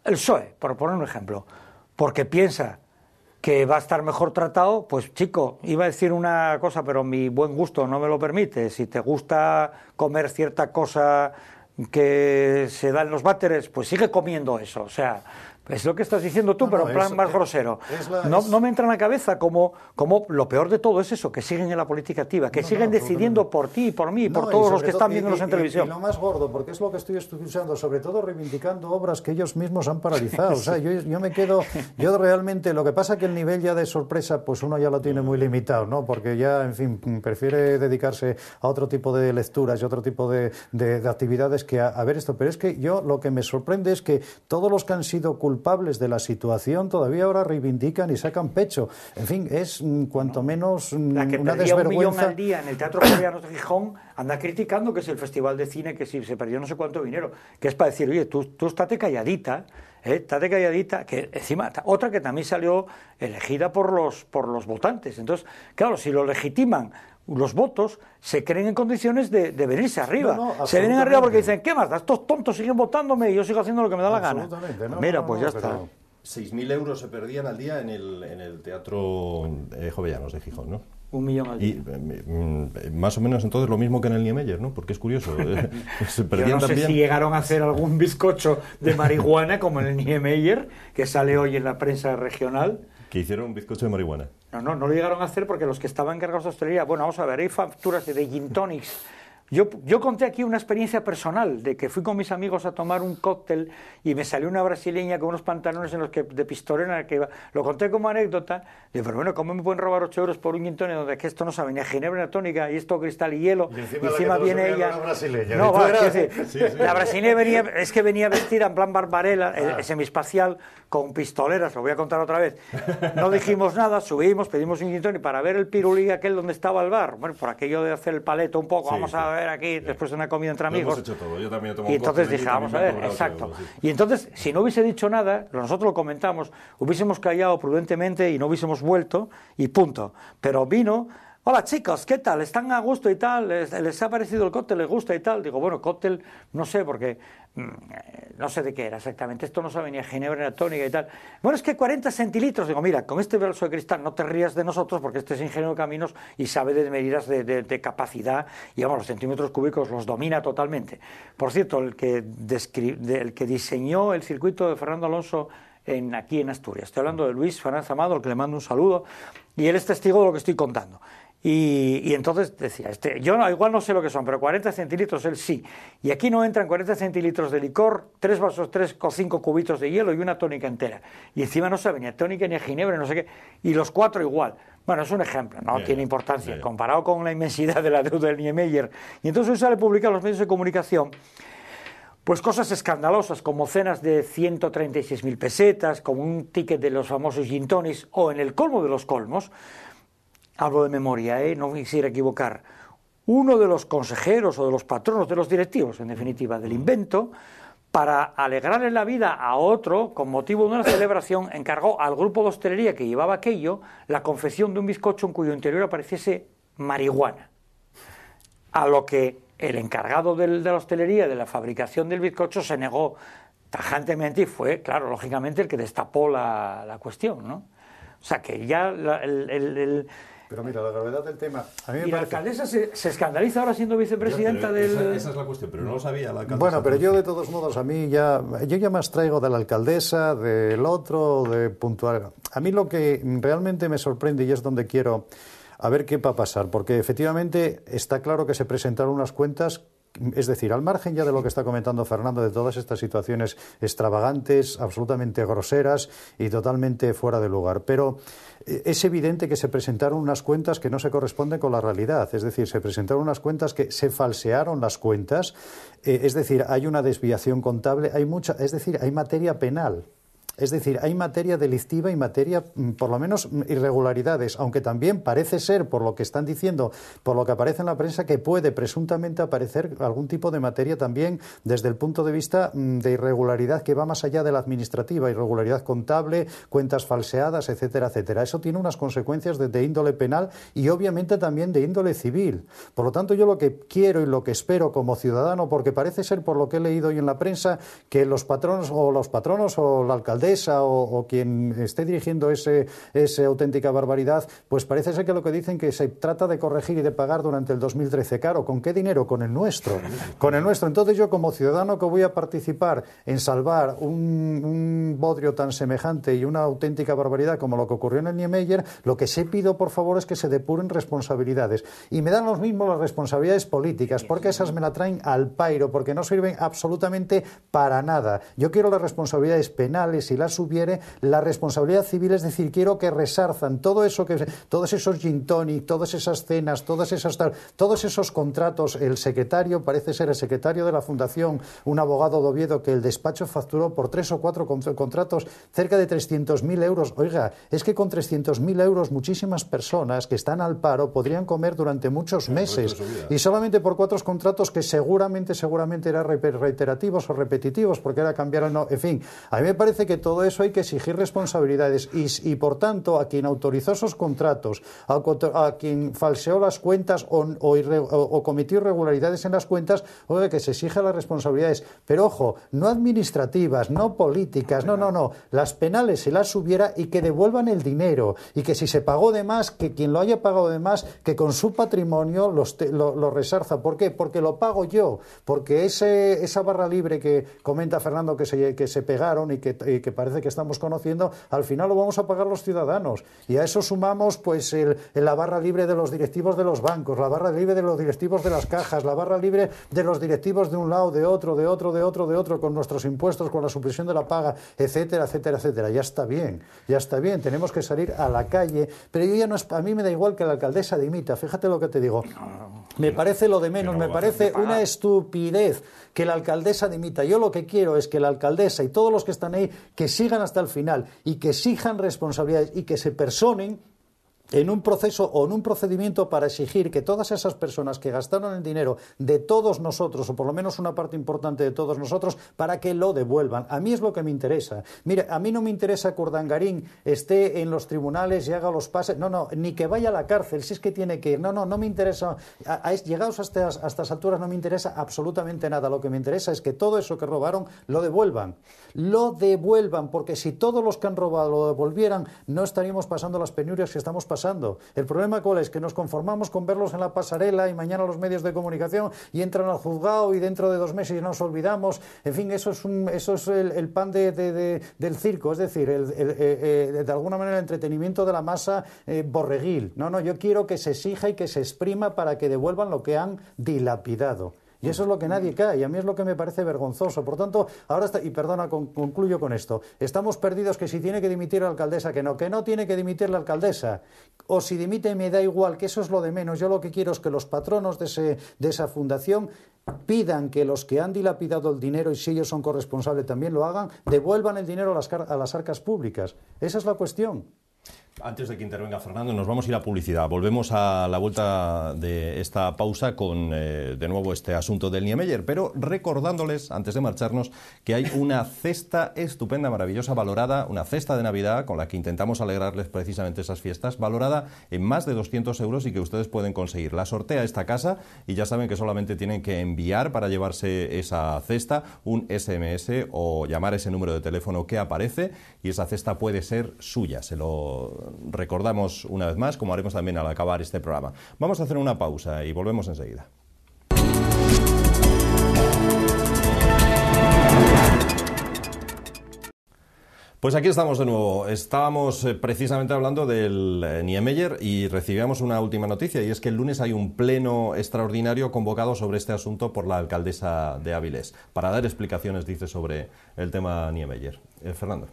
el PSOE, por poner un ejemplo, porque piensa que va a estar mejor tratado, pues chico, iba a decir una cosa, pero mi buen gusto no me lo permite. Si te gusta comer cierta cosa que se da en los váteres, pues sigue comiendo eso. O sea, es lo que estás diciendo tú, pero en plan más grosero. no, me entra en la cabeza como, como lo peor de todo es eso, que siguen en la política activa, que siguen decidiendo por ti, y por mí, y por todos los que están viéndonos en televisión. Y, lo más gordo, porque es lo que estoy escuchando, sobre todo reivindicando obras que ellos mismos han paralizado. O sea, yo, me quedo, yo realmente, lo que pasa que el nivel ya de sorpresa, pues uno ya lo tiene muy limitado, ¿no? Porque ya, en fin, prefiere dedicarse a otro tipo de lecturas y otro tipo de, de, actividades que a, a, ver esto. Pero es que yo lo que me sorprende es que todos los que han sido culpables culpables de la situación todavía ahora reivindican y sacan pecho. En fin, es mm, cuanto menos mm, la que una Un millón al día en el Teatro Coreano de Gijón anda criticando que es el festival de cine, que si se perdió no sé cuánto dinero, que es para decir, oye, tú, tú estate calladita, ¿eh? estate calladita, que encima otra que también salió elegida por los, por los votantes. Entonces, claro, si lo legitiman los votos se creen en condiciones de, venirse arriba. se vienen arriba porque dicen, ¿qué más? Estos tontos siguen votándome y yo sigo haciendo lo que me da la gana. Mira, pues ya está. 6.000 euros se perdían al día en el, Teatro eh, Jovellanos de Gijón, ¿no? Un millón al día. Y, eh, mm, más o menos entonces lo mismo que en el Niemeyer, ¿no? Porque es curioso. Eh, no sé si llegaron a hacer algún bizcocho de marihuana como en el Niemeyer, que sale hoy en la prensa regional que hicieron un bizcocho de marihuana. No, no, no lo llegaron a hacer porque los que estaban encargados de hostelería, bueno, vamos a ver, hay facturas de gin tonics yo, yo, conté aquí una experiencia personal de que fui con mis amigos a tomar un cóctel y me salió una brasileña con unos pantalones en los que de pistolera que iba. Lo conté como anécdota. Digo, pero bueno, ¿cómo me pueden robar 8 euros por un gintón donde que esto no sabía, ginebra tónica y esto cristal y hielo? Y encima, viene ella. La brasileña, no, La brasileña es que venía vestida en plan barbarela, eh, ah. semispacial, con pistoleras. Lo voy a contar otra vez. No dijimos nada, subimos, pedimos un gintón y para ver el pirulí aquel donde estaba el bar. Bueno, por aquello de hacer el paleto un poco, vamos a ver aquí, después de una comida entre amigos. y entonces dije, vamos a ver, exacto. Y entonces, si no hubiese dicho nada, nosotros lo comentamos, hubiésemos callado prudentemente y no hubiésemos vuelto y punto. Pero vino Hola chicos, ¿qué tal? ¿Están a gusto y tal? ¿Les, ha parecido el cóctel? ¿Les gusta y tal? Digo, bueno, cóctel, no sé, porque mm, eh, no sé de qué era exactamente. Esto no sabe ni a ginebra ni a tónica y tal. Bueno, es que 40 centilitros. Digo, mira, con este verso de cristal no te rías de nosotros porque este es ingeniero de caminos y sabe de medidas de, capacidad y, vamos, los centímetros cúbicos los domina totalmente. Por cierto, el que, el que diseñó el circuito de Fernando Alonso en, aquí en Asturias. Estoy hablando de Luis Fernández Amado, al que le mando un saludo, y él es testigo de lo que estoy contando. Y, entonces decía, este, yo igual no sé lo que son, pero 40 centilitros él sí. Y aquí no entran 40 centilitros de licor, tres vasos, tres o cinco cubitos de hielo y una tónica entera. Y encima no sabe ni a tónica ni a ginebra, no sé qué. Y los cuatro igual. Bueno, es un ejemplo, no tiene importancia, comparado con la inmensidad de la deuda del Niemeyer. Y entonces hoy sale publicado en los medios de comunicación pues cosas escandalosas como cenas de 136.000 pesetas, como un ticket de los famosos gin o en el colmo de los colmos, hablo de memoria, ¿eh? no quisiera equivocar, uno de los consejeros o de los patronos de los directivos, en definitiva, del invento, para alegrarle la vida a otro, con motivo de una celebración, encargó al grupo de hostelería que llevaba aquello la confección de un bizcocho en cuyo interior apareciese marihuana. A lo que el encargado de la hostelería de la fabricación del bizcocho se negó tajantemente y fue, claro, lógicamente el que destapó la, cuestión, ¿no? O sea que ya el pero mira, la gravedad del tema. y la alcaldesa se, escandaliza ahora siendo vicepresidenta del. Esa, es la cuestión, pero no lo sabía la alcaldesa. Bueno, pero yo de todos modos, a mí ya. Yo ya más traigo de la alcaldesa, del otro, de puntual. A mí lo que realmente me sorprende y es donde quiero. A ver qué va a pasar, porque efectivamente está claro que se presentaron unas cuentas es decir, al margen ya de lo que está comentando Fernando, de todas estas situaciones extravagantes, absolutamente groseras y totalmente fuera de lugar. Pero es evidente que se presentaron unas cuentas que no se corresponden con la realidad, es decir, se presentaron unas cuentas que se falsearon las cuentas, eh, es decir, hay una desviación contable, hay mucha, es decir, hay materia penal es decir, hay materia delictiva y materia, mm, por lo menos, mm, irregularidades, aunque también parece ser, por lo que están diciendo, por lo que aparece en la prensa, que puede presuntamente aparecer algún tipo de materia también desde el punto de vista mm, de irregularidad que va más allá de la administrativa, irregularidad contable, cuentas falseadas, etcétera, etcétera. Eso tiene unas consecuencias de, índole penal y obviamente también de índole civil. Por lo tanto, yo lo que quiero y lo que espero como ciudadano, porque parece ser, por lo que he leído hoy en la prensa, que los patronos o los patronos o la alcaldía o, quien esté dirigiendo ese, esa auténtica barbaridad, pues parece ser que lo que dicen que se trata de corregir y de pagar durante el 2013 caro. ¿Con qué dinero? Con el nuestro. Con el nuestro. Entonces yo como ciudadano que voy a participar en salvar un, bodrio tan semejante y una auténtica barbaridad como lo que ocurrió en el Niemeyer, lo que se pido por favor es que se depuren responsabilidades. Y me dan los mismos las responsabilidades políticas, porque esas me la traen al pairo, porque no sirven absolutamente para nada. Yo quiero las responsabilidades penales y las hubiere, la responsabilidad civil, es decir, quiero que resarzan todo eso que todos esos gin tonic, todas esas cenas, todas esas todos esos contratos, el secretario parece ser el secretario de la fundación, un abogado de Oviedo que el despacho facturó por tres o cuatro contratos cerca de 300.000 euros. Oiga, es que con 300.000 euros muchísimas personas que están al paro podrían comer durante muchos meses y solamente por cuatro contratos que seguramente seguramente eran reiterativos o repetitivos porque era cambiar no, en fin, a mí me parece que todo eso hay que exigir responsabilidades y, por tanto, a quien autorizó esos contratos, a, quien falseó las cuentas o, cometió irregularidades en las cuentas, oye, que se exija las responsabilidades. Pero ojo, no administrativas, no políticas, no, no, no. Las penales se las subiera y que devuelvan el dinero. Y que si se pagó de más, que quien lo haya pagado de más, que con su patrimonio lo, resarza. ¿Por qué? Porque lo pago yo. Porque ese, esa barra libre que comenta Fernando que se, que se pegaron y que parece que estamos conociendo, al final lo vamos a pagar los ciudadanos. Y a eso sumamos pues el, la barra libre de los directivos de los bancos, la barra libre de los directivos de las cajas, la barra libre de los directivos de un lado, de otro, de otro, de otro, de otro, con nuestros impuestos, con la supresión de la paga, etcétera, etcétera, etcétera. Ya está bien, ya está bien, tenemos que salir a la calle, pero yo ya no es, a mí me da igual que la alcaldesa dimita, fíjate lo que te digo. Me parece lo de menos, me parece una estupidez que la alcaldesa dimita. Yo lo que quiero es que la alcaldesa y todos los que están ahí que sigan hasta el final y que exijan responsabilidades y que se personen en un proceso o en un procedimiento para exigir que todas esas personas que gastaron el dinero de todos nosotros, o por lo menos una parte importante de todos nosotros, para que lo devuelvan. A mí es lo que me interesa. Mire, a mí no me interesa que Urdangarín esté en los tribunales y haga los pases. No, no, ni que vaya a la cárcel, si es que tiene que ir. No, no, no me interesa. llegados a estas, a estas alturas no me interesa absolutamente nada. Lo que me interesa es que todo eso que robaron lo devuelvan. Lo devuelvan, porque si todos los que han robado lo devolvieran, no estaríamos pasando las penurias que estamos pasando el problema cuál es? Que nos conformamos con verlos en la pasarela y mañana los medios de comunicación y entran al juzgado y dentro de dos meses nos olvidamos. En fin, eso es, eso es el, pan de, del circo, es decir, el, eh, eh, de alguna manera el entretenimiento de la masa eh, borreguil. No, no, yo quiero que se exija y que se exprima para que devuelvan lo que han dilapidado. Y eso es lo que nadie mm. cae, y a mí es lo que me parece vergonzoso. Por tanto, ahora está, y perdona, concluyo con esto. Estamos perdidos que si tiene que dimitir la alcaldesa, que no, que no tiene que dimitir la alcaldesa. O si dimite, me da igual, que eso es lo de menos. Yo lo que quiero es que los patronos de, esa fundación pidan que los que han dilapidado el dinero, y si ellos son corresponsables también lo hagan, devuelvan el dinero a las arcas públicas. Esa es la cuestión. Antes de que intervenga Fernando, nos vamos a ir a publicidad. Volvemos a la vuelta de esta pausa con eh, de nuevo este asunto del Niemeyer, pero recordándoles, antes de marcharnos, que hay una cesta estupenda, maravillosa, valorada, una cesta de Navidad con la que intentamos alegrarles precisamente esas fiestas, valorada en más de 200 euros y que ustedes pueden conseguir. La sortea esta casa y ya saben que solamente tienen que enviar para llevarse esa cesta un SMS o llamar ese número de teléfono que aparece y esa cesta puede ser suya. Se lo recordamos una vez más, como haremos también al acabar este programa. Vamos a hacer una pausa y volvemos enseguida. Pues aquí estamos de nuevo. Estábamos eh, precisamente hablando del eh, Niemeyer y recibíamos una última noticia y es que el lunes hay un pleno extraordinario convocado sobre este asunto por la alcaldesa de Áviles para dar explicaciones, dice, sobre el tema Niemeyer. Eh, Fernando.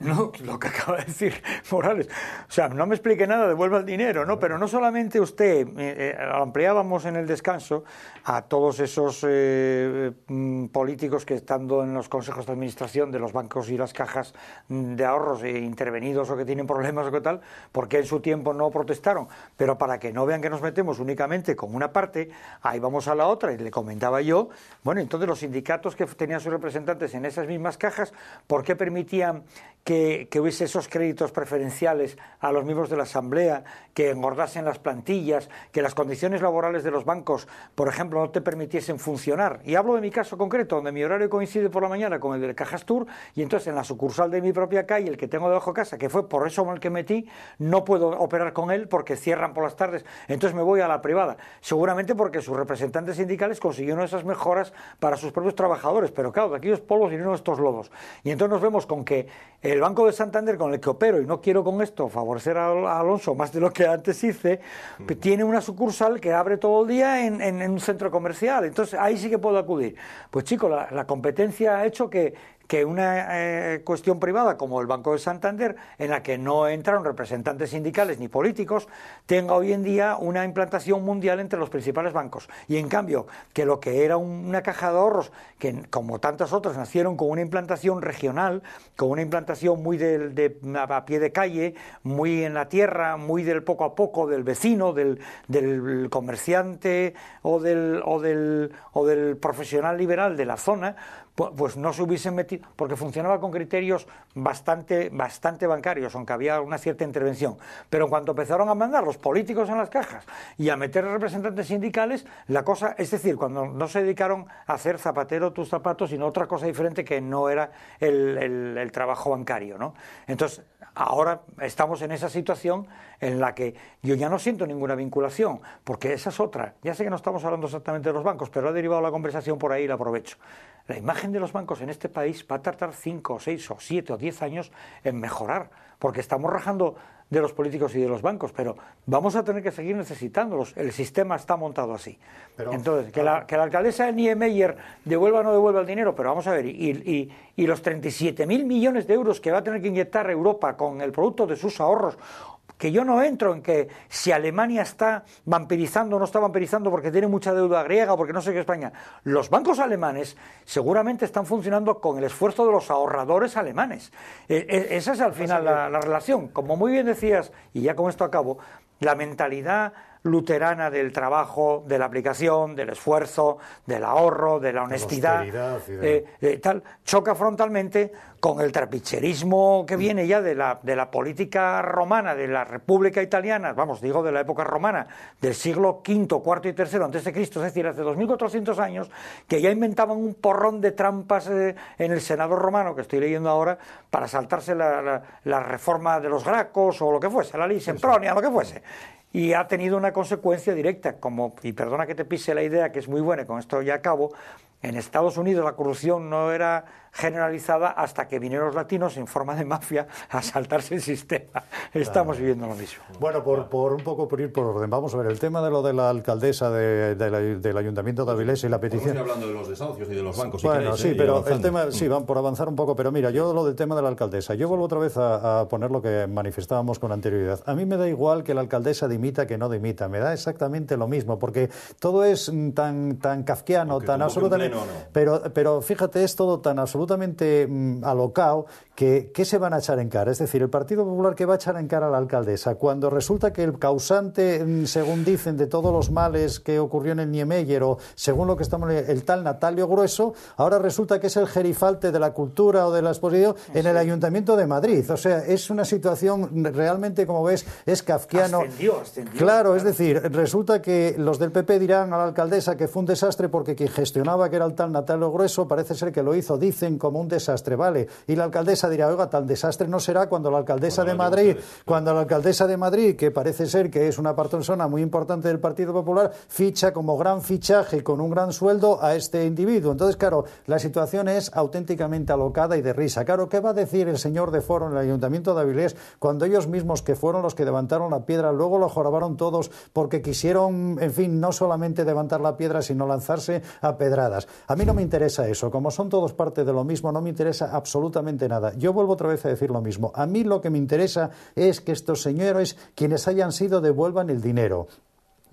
No, lo que acaba de decir Morales. O sea, no me explique nada, devuelva el dinero, ¿no? Pero no solamente usted, eh, eh, ampliábamos en el descanso a todos esos eh, mm, políticos que estando en los consejos de administración de los bancos y las cajas mm, de ahorros intervenidos o que tienen problemas o qué tal, porque en su tiempo no protestaron. Pero para que no vean que nos metemos únicamente con una parte, ahí vamos a la otra. Y le comentaba yo, bueno, entonces los sindicatos que tenían sus representantes en esas mismas cajas, ¿por qué permitían que, hubiese esos créditos preferenciales a los miembros de la Asamblea, que engordasen las plantillas, que las condiciones laborales de los bancos, por ejemplo, no te permitiesen funcionar. Y hablo de mi caso concreto, donde mi horario coincide por la mañana con el del Cajas Tour, y entonces en la sucursal de mi propia calle, el que tengo de de casa, que fue por eso el que metí, no puedo operar con él porque cierran por las tardes. Entonces me voy a la privada, seguramente porque sus representantes sindicales consiguieron esas mejoras para sus propios trabajadores. Pero claro, de aquellos polvos vinieron estos lobos. Y entonces nos vemos con que. El Banco de Santander con el que opero, y no quiero con esto favorecer a Alonso más de lo que antes hice, pues tiene una sucursal que abre todo el día en, un centro comercial. Entonces ahí sí que puedo acudir. Pues chicos, la competencia ha hecho que, que una eh, cuestión privada como el Banco de Santander, en la que no entraron representantes sindicales ni políticos, tenga hoy en día una implantación mundial entre los principales bancos. Y en cambio, que lo que era una caja de ahorros, que como tantas otras nacieron con una implantación regional, con una implantación muy de, a pie de calle, muy en la tierra, muy del poco a poco, del vecino, del, comerciante o del, del, o del profesional liberal de la zona, pues, pues no se hubiesen metido, porque funcionaba con criterios bastante, bastante bancarios, aunque había una cierta intervención. Pero cuando empezaron a mandar los políticos en las cajas y a meter representantes sindicales, la cosa, es decir, cuando no se dedicaron a hacer zapatero tus zapatos, sino otra cosa diferente que no era el, el trabajo bancario, ¿no? Entonces, ahora estamos en esa situación en la que yo ya no siento ninguna vinculación, porque esa es otra. Ya sé que no estamos hablando exactamente de los bancos, pero ha derivado la conversación por ahí y la aprovecho. La imagen de los bancos en este país va a tardar 5 o 6 o 7 o 10 años en mejorar, porque estamos rajando de los políticos y de los bancos, pero vamos a tener que seguir necesitándolos. El sistema está montado así. Entonces, que, la, alcaldesa de Niemeyer devuelva o no devuelva el dinero, pero vamos a ver, y, y, y los 37 mil millones de euros que va a tener que inyectar Europa con el producto de sus ahorros, que yo no entro en que si Alemania está vampirizando o no está vampirizando porque tiene mucha deuda griega o porque no sé qué España. Los bancos alemanes seguramente están funcionando con el esfuerzo de los ahorradores alemanes. E, e, esa es al final la relación. Como muy bien decías, y ya con esto acabo, la mentalidad luterana del trabajo, de la aplicación, del esfuerzo, del ahorro, de la honestidad, eh, eh, tal, choca frontalmente con el trapicherismo que mm. viene ya de la, de la política romana, de la República Italiana, vamos, digo de la época romana, del siglo V, IV y III antes de Cristo, es decir, hace 2.400 años, que ya inventaban un porrón de trampas eh, en el Senado romano, que estoy leyendo ahora, para saltarse la, reforma de los Gracos o lo que fuese, la ley Sempronia, lo que fuese y ha tenido una consecuencia directa, como, y perdona que te pise la idea, que es muy buena, y con esto ya acabo, en Estados Unidos la corrupción no era generalizada hasta que vinieron los latinos en forma de mafia a saltarse el sistema. Estamos viviendo lo mismo. Bueno, por, un poco por ir por orden, vamos a ver, el tema de lo de la alcaldesa del Ayuntamiento de Avilés y la petición... No hablando de los desahucios y de los bancos. Bueno, sí, ¿eh? pero el tema, sí, van por avanzar un poco, pero mira, yo lo del tema de la alcaldesa, yo vuelvo otra vez a, poner lo que manifestábamos con anterioridad. A mí me da igual que la alcaldesa dimita que no dimita, me da exactamente lo mismo, porque todo es mm, tan, tan kafkiano, tan absolutamente pero, pero fíjate, es todo tan absolutamente alocado mm, alocao que ¿qué se van a echar en cara? Es decir, el Partido Popular que va a echar en cara a la alcaldesa cuando resulta que el causante, mm, según dicen, de todos los males que ocurrió en el Niemeyer o según lo que estamos el tal Natalio Grueso, ahora resulta que es el gerifalte de la cultura o de la exposición en el Ayuntamiento de Madrid. O sea, es una situación realmente, como ves, es kafkiano. claro, es decir, resulta que los del PP dirán a la alcaldesa que fue un desastre porque quien gestionaba que al tal Natalio Grueso, parece ser que lo hizo, dicen, como un desastre, ¿vale? Y la alcaldesa dirá, oiga, tal desastre no será cuando la alcaldesa de Madrid, cuando la alcaldesa de Madrid, que parece ser que es una persona muy importante del Partido Popular, ficha como gran fichaje con un gran sueldo a este individuo. Entonces, claro, la situación es auténticamente alocada y de risa. Claro, ¿qué va a decir el señor de Foro en el Ayuntamiento de Avilés cuando ellos mismos que fueron los que levantaron la piedra, luego lo jorobaron todos porque quisieron, en fin, no solamente levantar la piedra, sino lanzarse a pedradas? A mí no me interesa eso. Como son todos parte de lo mismo, no me interesa absolutamente nada. Yo vuelvo otra vez a decir lo mismo. A mí lo que me interesa es que estos señores, quienes hayan sido, devuelvan el dinero.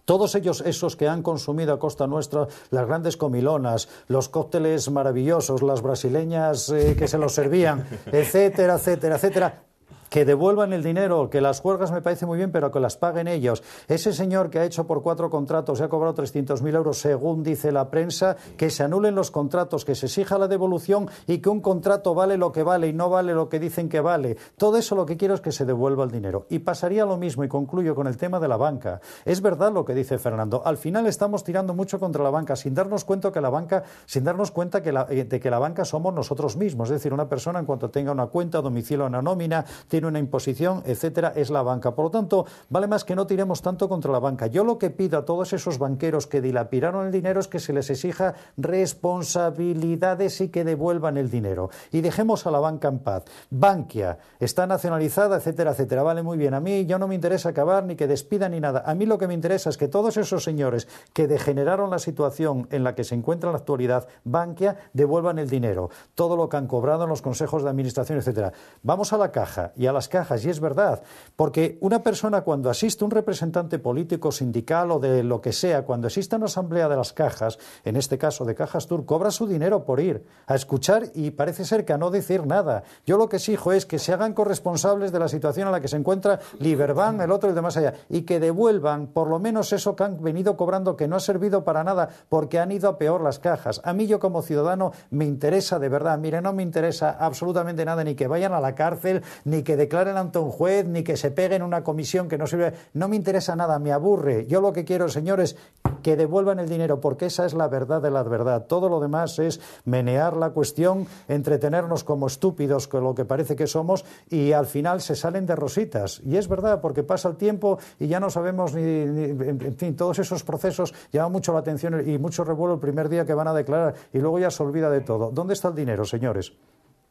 Todos ellos, esos que han consumido a costa nuestra las grandes comilonas, los cócteles maravillosos, las brasileñas eh, que se los servían, etcétera, etcétera, etcétera, que devuelvan el dinero, que las juergas me parece muy bien, pero que las paguen ellos. Ese señor que ha hecho por cuatro contratos y ha cobrado 300.000 euros, según dice la prensa, que se anulen los contratos, que se exija la devolución y que un contrato vale lo que vale y no vale lo que dicen que vale. Todo eso lo que quiero es que se devuelva el dinero. Y pasaría lo mismo, y concluyo con el tema de la banca. Es verdad lo que dice Fernando. Al final estamos tirando mucho contra la banca, sin darnos cuenta que la banca, sin darnos cuenta eh, de que la banca somos nosotros mismos. Es decir, una persona en cuanto tenga una cuenta, domicilio, una nómina, tiene una imposición, etcétera, es la banca. Por lo tanto, vale más que no tiremos tanto contra la banca. Yo lo que pido a todos esos banqueros que dilapiraron el dinero es que se les exija responsabilidades y que devuelvan el dinero. Y dejemos a la banca en paz. Bankia está nacionalizada, etcétera, etcétera. Vale muy bien. A mí yo no me interesa acabar ni que despida ni nada. A mí lo que me interesa es que todos esos señores que degeneraron la situación en la que se encuentra en la actualidad Bankia devuelvan el dinero, todo lo que han cobrado en los consejos de administración, etcétera. Vamos a la caja y a las cajas. Y es verdad, porque una persona cuando asiste, un representante político, sindical o de lo que sea, cuando asiste a una asamblea de las cajas, en este caso de Cajas Tour, cobra su dinero por ir a escuchar y parece ser que a no decir nada. Yo lo que exijo es que se hagan corresponsables de la situación en la que se encuentra Liberbank, el otro y el de allá, y que devuelvan por lo menos eso que han venido cobrando, que no ha servido para nada, porque han ido a peor las cajas. A mí yo como ciudadano me interesa de verdad, mire, no me interesa absolutamente nada ni que vayan a la cárcel, ni que declaren ante un juez, ni que se peguen una comisión que no sirve. No me interesa nada, me aburre. Yo lo que quiero, señores, que devuelvan el dinero, porque esa es la verdad de la verdad. Todo lo demás es menear la cuestión, entretenernos como estúpidos con lo que parece que somos y al final se salen de rositas. Y es verdad, porque pasa el tiempo y ya no sabemos ni, en fin, todos esos procesos llaman mucho la atención y mucho revuelo el primer día que van a declarar y luego ya se olvida de todo. ¿Dónde está el dinero, señores?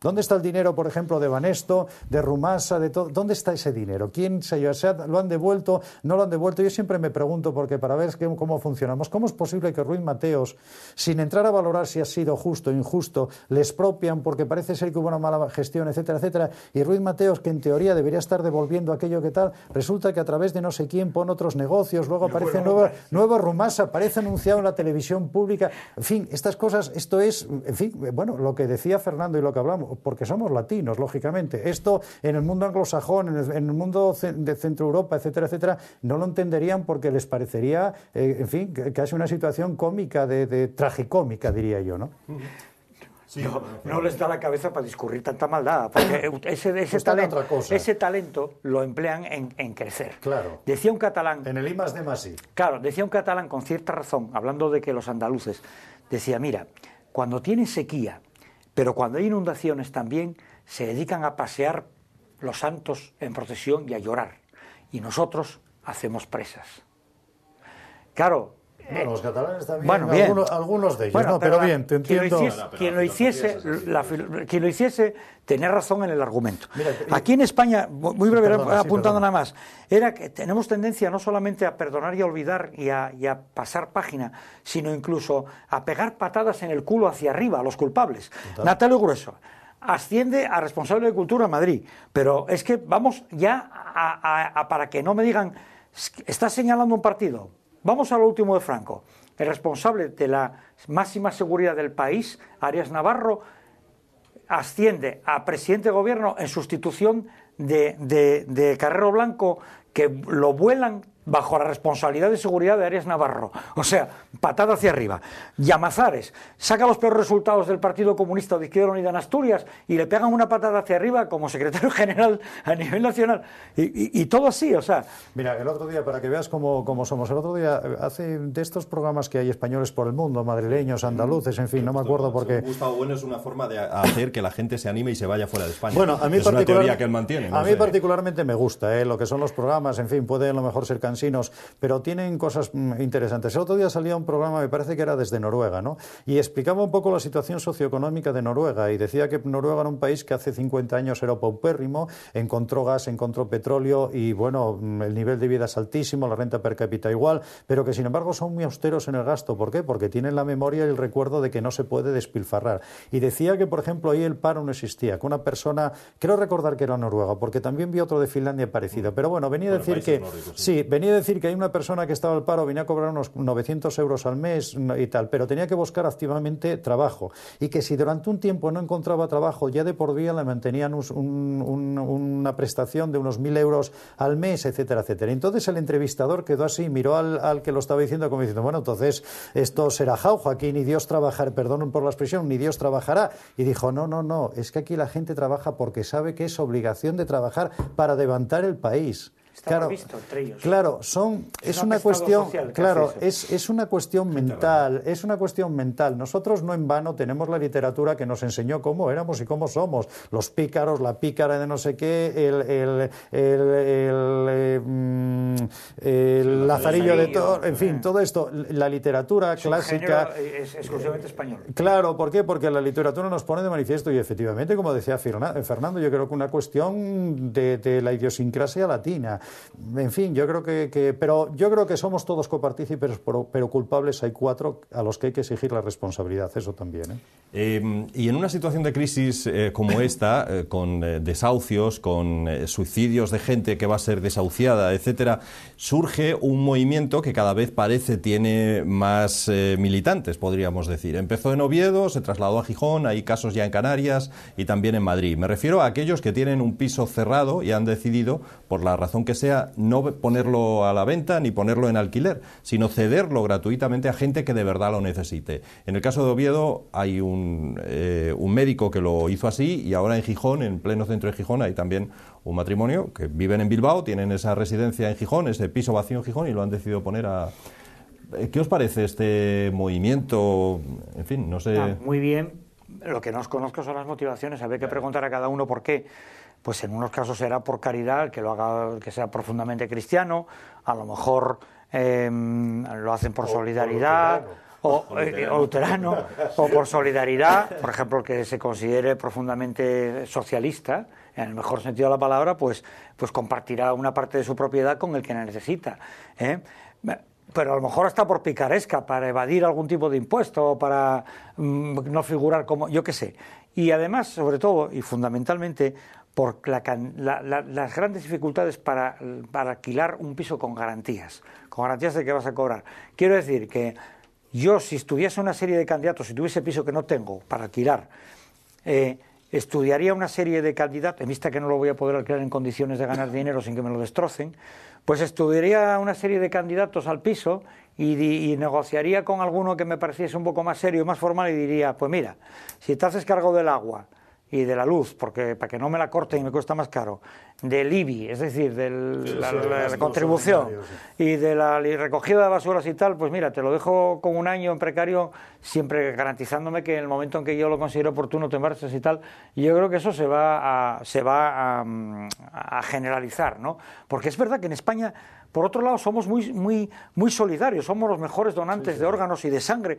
¿Dónde está el dinero, por ejemplo, de Banesto, de Rumasa, de todo? ¿Dónde está ese dinero? ¿Quién se, lo han devuelto? ¿No lo han devuelto? Yo siempre me pregunto, porque para ver cómo funcionamos, ¿cómo es posible que Ruiz Mateos, sin entrar a valorar si ha sido justo o injusto, les propian porque parece ser que hubo una mala gestión, etcétera, etcétera, y Ruiz Mateos, que en teoría debería estar devolviendo aquello que tal, resulta que a través de no sé quién pone otros negocios, luego aparece nueva, nueva Rumasa, aparece anunciado en la televisión pública, en fin, estas cosas, esto es, en fin, bueno, lo que decía Fernando y lo que hablamos, porque somos latinos, lógicamente. Esto en el mundo anglosajón, en el, mundo de Centro Europa, etcétera, etcétera, no lo entenderían porque les parecería, eh, en fin, casi una situación cómica, de, tragicómica, diría yo, ¿no? no, les da la cabeza para discurrir tanta maldad, porque pues ese, talento, lo emplean en, crecer. Claro. Decía un catalán. En el IMAS de Masi. Claro, decía un catalán con cierta razón, hablando de que los andaluces, decía: mira, cuando tienes sequía pero cuando hay inundaciones también se dedican a pasear los santos en procesión y a llorar. Y nosotros hacemos presas. Claro, bueno, los catalanes también, Algunos, de ellos, ¿no? pero, bien, te entiendo. Quien lo hiciese, quien lo hiciese, tenía razón en el argumento. Aquí en España, muy breve, apuntando nada más, era que tenemos tendencia no solamente a perdonar y a olvidar y a, pasar página, sino incluso a pegar patadas en el culo hacia arriba a los culpables. Natalio Grueso asciende a responsable de cultura en Madrid, pero es que vamos ya para que no me digan, está señalando un partido, Vamos a lo último de Franco. El responsable de la máxima seguridad del país, Arias Navarro, asciende a presidente de gobierno en sustitución de, Carrero Blanco, que lo vuelan bajo la responsabilidad de seguridad de Arias Navarro. O sea, patada hacia arriba. Llamazares saca los peores resultados del Partido Comunista de Izquierda Unida en Asturias y le pegan una patada hacia arriba como secretario general a nivel nacional. Y, todo así, o sea. Mira, el otro día, para que veas cómo, somos, el otro día, hace de estos programas que hay españoles por el mundo, madrileños, mm. andaluces, en fin, no me acuerdo porque. Gustavo Bueno es una forma de hacer que la gente se anime y se vaya fuera de España. Bueno, a mí, a mí particularmente me gusta, ¿eh? lo que son los programas, en fin, puede a lo mejor ser pero tienen cosas mm, interesantes. El otro día salía un programa, me parece que era desde Noruega, ¿no? Y explicaba un poco la situación socioeconómica de Noruega y decía que Noruega era un país que hace 50 años era paupérrimo, encontró gas, encontró petróleo y, bueno, mm, el nivel de vida es altísimo, la renta per cápita igual, pero que sin embargo son muy austeros en el gasto. ¿Por qué? Porque tienen la memoria y el recuerdo de que no se puede despilfarrar. Y decía que, por ejemplo, ahí el paro no existía, que una persona, creo recordar que era noruega, porque también vi otro de Finlandia parecido, mm. pero bueno, venía a decir que. sí venía decir que hay una persona que estaba al paro, venía a cobrar unos 900 euros al mes y tal, pero tenía que buscar activamente trabajo. Y que si durante un tiempo no encontraba trabajo, ya de por día le mantenían una prestación de unos 1.000 euros al mes, etcétera, etcétera. Entonces el entrevistador quedó así, miró al, que lo estaba diciendo como diciendo, bueno, entonces esto será jaujo, aquí ni Dios trabajará, perdón por la expresión, ni Dios trabajará. Y dijo, no, no, no, es que aquí la gente trabaja porque sabe que es obligación de trabajar para levantar el país. ¿eh? claro, son, es, una cuestión, claro, es, una cuestión mental, es una cuestión mental. Nosotros no en vano tenemos la literatura que nos enseñó cómo éramos y cómo somos. Los pícaros, la pícara de no sé qué, el, el, eh, mm, lazarillo de todo, en fin, eh. todo esto. La literatura clásica. Es exclusivamente español. Claro, ¿por qué? Porque la literatura nos pone de manifiesto y efectivamente, como decía Fernando, yo creo que una cuestión de la idiosincrasia latina en fin, yo creo que, pero yo creo que somos todos copartícipes, pero, pero, culpables hay cuatro a los que hay que exigir la responsabilidad, eso también. ¿eh? Em, y en una situación de crisis eh, como esta, eh, con desahucios, con suicidios de gente que va a ser desahuciada, etcétera, surge un movimiento que cada vez parece tiene más militantes, podríamos decir. Empezó en Oviedo, se trasladó a Gijón, hay casos ya en Canarias y también en Madrid. Me refiero a aquellos que tienen un piso cerrado y han decidido, por la razón que sea no ponerlo a la venta ni ponerlo en alquiler, sino cederlo gratuitamente a gente que de verdad lo necesite. En el caso de Oviedo hay eh, un, médico que lo hizo así y ahora en Gijón, en pleno centro de Gijón, hay también un matrimonio que viven en Bilbao, tienen esa residencia en Gijón, ese piso vacío en Gijón y lo han decidido poner a, eh, ¿Qué os parece este movimiento? En fin, no sé. Ah, muy bien. Lo que no os conozco son las motivaciones. Habría que preguntar a cada uno por qué pues en unos casos será por caridad, que lo haga, que sea profundamente cristiano, a lo mejor em, lo hacen por solidaridad. Eh, eh, o, luterano, o por solidaridad, por ejemplo, que se considere profundamente socialista, en el mejor sentido de la palabra, pues, pues compartirá una parte de su propiedad con el que la necesita. ¿eh? Pero a lo mejor hasta por picaresca, para evadir algún tipo de impuesto para mm, no figurar como, yo qué sé. Y además, sobre todo y fundamentalmente, por las grandes dificultades para, alquilar un piso con garantías, con garantías de que vas a cobrar. Quiero decir que yo si estudiase una serie de candidatos, si tuviese piso que no tengo para alquilar, eh, estudiaría una serie de candidatos, en vista que no lo voy a poder alquilar en condiciones de ganar dinero sin que me lo destrocen, pues estudiaría una serie de candidatos al piso y, y, negociaría con alguno que me pareciese un poco más serio, más formal y diría, pues mira, si te haces cargo del agua, y de la luz, porque para que no me la corten y me cuesta más caro, del IBI, es decir, de la, contribución y de la recogida de basuras y tal, pues mira, te lo dejo con un año en precario, siempre garantizándome que en el momento en que yo lo considero oportuno te marches y tal, y yo creo que eso se va a, se va a mm, generalizar, ¿no? Porque es verdad que en España por otro lado, somos muy, muy, muy solidarios, somos los mejores donantes de órganos y de sangre.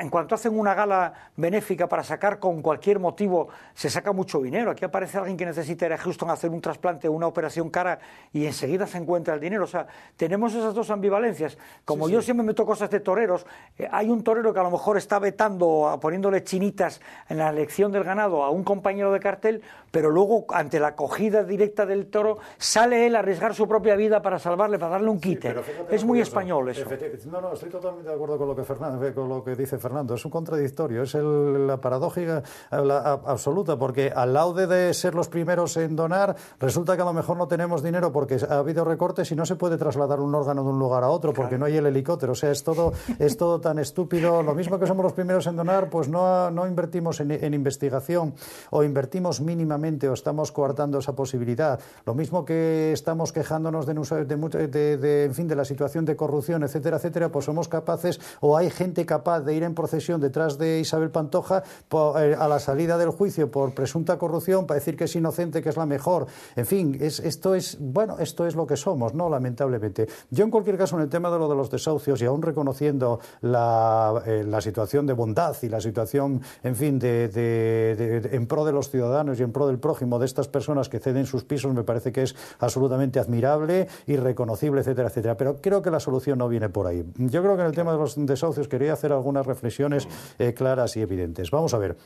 En cuanto hacen una gala benéfica para sacar con cualquier motivo, se saca mucho dinero. Aquí aparece alguien que necesita ir a Houston ...a hacer un trasplante o una operación cara y enseguida se encuentra el dinero. O sea, tenemos esas dos ambivalencias. Como yo siempre meto cosas de toreros, eh, hay un torero que a lo mejor está vetando o poniéndole chinitas en la elección del ganado a un compañero de cartel, pero luego ante la acogida directa del toro sale él a arriesgar su propia vida para salvarle darle un quite. es muy español eso. No, no, estoy totalmente de acuerdo con lo que, Fernando, eh, con lo que dice Fernando. Es un contradictorio, es la paradójica absoluta, porque al laude de ser los primeros en donar, resulta que a lo mejor no tenemos dinero porque ha habido recortes y no se puede trasladar un órgano de un lugar a otro porque no hay el helicóptero. O sea, es todo, es todo tan estúpido. Lo mismo que somos los primeros en donar, pues no, no invertimos en, investigación o invertimos mínimamente o estamos coartando esa posibilidad. Lo mismo que estamos quejándonos de, de, de de, en fin, de la situación de corrupción, etcétera, etcétera, pues somos capaces o hay gente capaz de ir en procesión detrás de Isabel Pantoja eh, a la salida del juicio por presunta corrupción para decir que es inocente, que es la mejor. En fin, esto es, bueno, esto es lo que somos, ¿no? Lamentablemente. Yo en cualquier caso, en el tema de lo de los desahucios y aún reconociendo la, eh, situación de bondad y la situación, en fin, de, en pro de los ciudadanos y en pro del prójimo de estas personas que ceden sus pisos, me parece que es absolutamente admirable y reconocible etcétera, etcétera. Pero creo que la solución no viene por ahí. Yo creo que en el tema de los desahucios quería hacer algunas reflexiones mm. eh, claras y evidentes. Vamos a ver.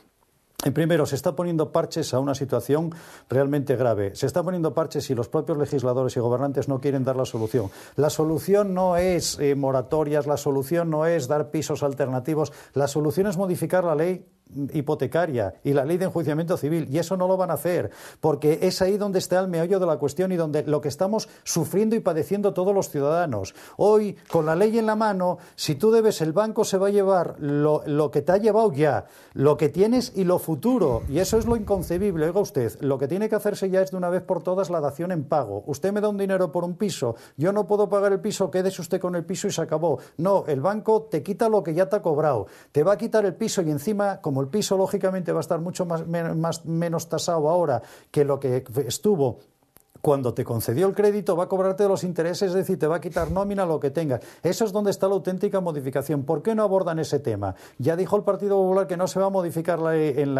Eh, primero, se está poniendo parches a una situación realmente grave. Se está poniendo parches si los propios legisladores y gobernantes no quieren dar la solución. La solución no es eh, moratorias, la solución no es dar pisos alternativos, la solución es modificar la ley hipotecaria y la ley de enjuiciamiento civil, y eso no lo van a hacer, porque es ahí donde está el meollo de la cuestión y donde lo que estamos sufriendo y padeciendo todos los ciudadanos. Hoy, con la ley en la mano, si tú debes, el banco se va a llevar lo, lo que te ha llevado ya, lo que tienes y lo futuro, y eso es lo inconcebible. Oiga usted, lo que tiene que hacerse ya es de una vez por todas la dación en pago. Usted me da un dinero por un piso, yo no puedo pagar el piso, quédese usted con el piso y se acabó. No, el banco te quita lo que ya te ha cobrado, te va a quitar el piso y encima, como el piso lógicamente va a estar mucho más, menos tasado ahora que lo que estuvo cuando te concedió el crédito va a cobrarte los intereses, es decir, te va a quitar nómina lo que tengas. Eso es donde está la auténtica modificación. ¿Por qué no abordan ese tema? Ya dijo el Partido Popular que no se va a modificar la, en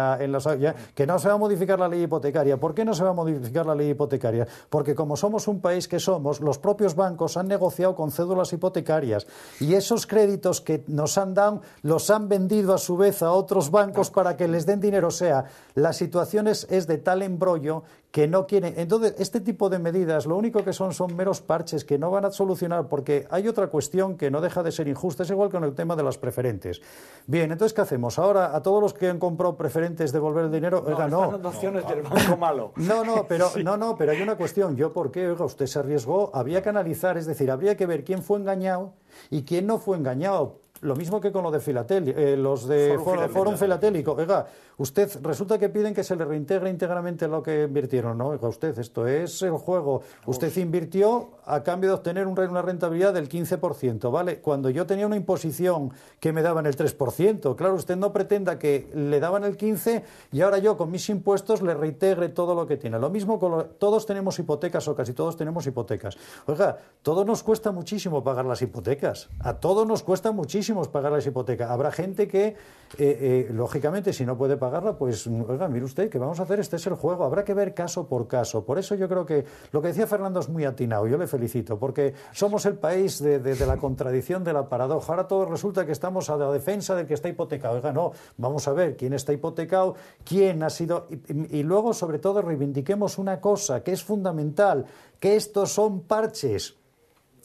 que no se va a modificar la ley hipotecaria. ¿Por qué no se va a modificar la ley hipotecaria? Porque como somos un país que somos, los propios bancos han negociado con cédulas hipotecarias y esos créditos que nos han dado los han vendido a su vez a otros bancos para que les den dinero. O sea, la situación es de tal embrollo que no quieren. Entonces, este tipo de medidas lo único que son son meros parches que no van a solucionar porque hay otra cuestión que no deja de ser injusta, es igual que el tema de las preferentes. Bien, entonces, ¿qué hacemos? Ahora, a todos los que han comprado preferentes devolver el dinero, no, oiga, no. no, No, pero, no, no, pero hay una cuestión. Yo, ¿por qué? Oiga, usted se arriesgó, había que analizar, es decir, habría que ver quién fue engañado y quién no fue engañado. Lo mismo que con lo de Filatel, eh, los de Forum, Filatélico. Oiga, Usted, resulta que piden que se le reintegre íntegramente lo que invirtieron. No, oiga usted, esto es el juego. Usted invirtió a cambio de obtener una rentabilidad del 15%, ¿vale? Cuando yo tenía una imposición que me daban el 3%, claro, usted no pretenda que le daban el 15% y ahora yo con mis impuestos le reintegre todo lo que tiene. Lo mismo con todos tenemos hipotecas o casi todos tenemos hipotecas. Oiga, todo nos cuesta muchísimo pagar las hipotecas. A todos nos cuesta muchísimo pagar las hipotecas. Habrá gente que eh, eh, lógicamente, si no puede pagarla, pues, oiga, mire usted, que vamos a hacer? Este es el juego, habrá que ver caso por caso. Por eso yo creo que lo que decía Fernando es muy atinado, yo le felicito, porque somos el país de, la contradicción, de la paradoja. Ahora todo resulta que estamos a la defensa del que está hipotecado. Oiga, no, vamos a ver quién está hipotecado, quién ha sido... y luego, sobre todo, reivindiquemos una cosa que es fundamental, que estos son parches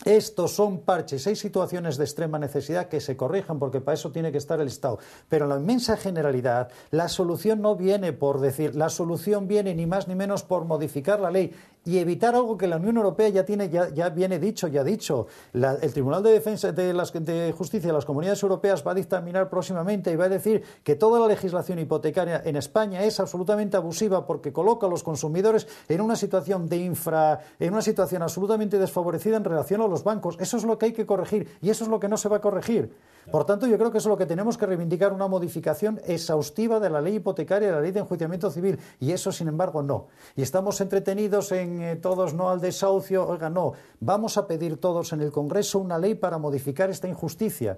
estos son parches. Hay situaciones de extrema necesidad que se corrijan porque para eso tiene que estar el Estado. Pero en la inmensa generalidad, la solución no viene por decir, la solución viene ni más ni menos por modificar la ley y evitar algo que la Unión Europea ya tiene, ya, viene dicho, ya ha dicho. el Tribunal de Defensa de, de Justicia de las Comunidades Europeas va a dictaminar próximamente y va a decir que toda la legislación hipotecaria en España es absolutamente abusiva porque coloca a los consumidores en una situación de infra, en una situación absolutamente desfavorecida en relación a los bancos. Eso es lo que hay que corregir y eso es lo que no se va a corregir. Por tanto, yo creo que eso es lo que tenemos que reivindicar, una modificación exhaustiva de la ley hipotecaria, de la ley de enjuiciamiento civil, y eso, sin embargo, no. Y estamos entretenidos en eh, todos no al desahucio, oiga, no, vamos a pedir todos en el Congreso una ley para modificar esta injusticia.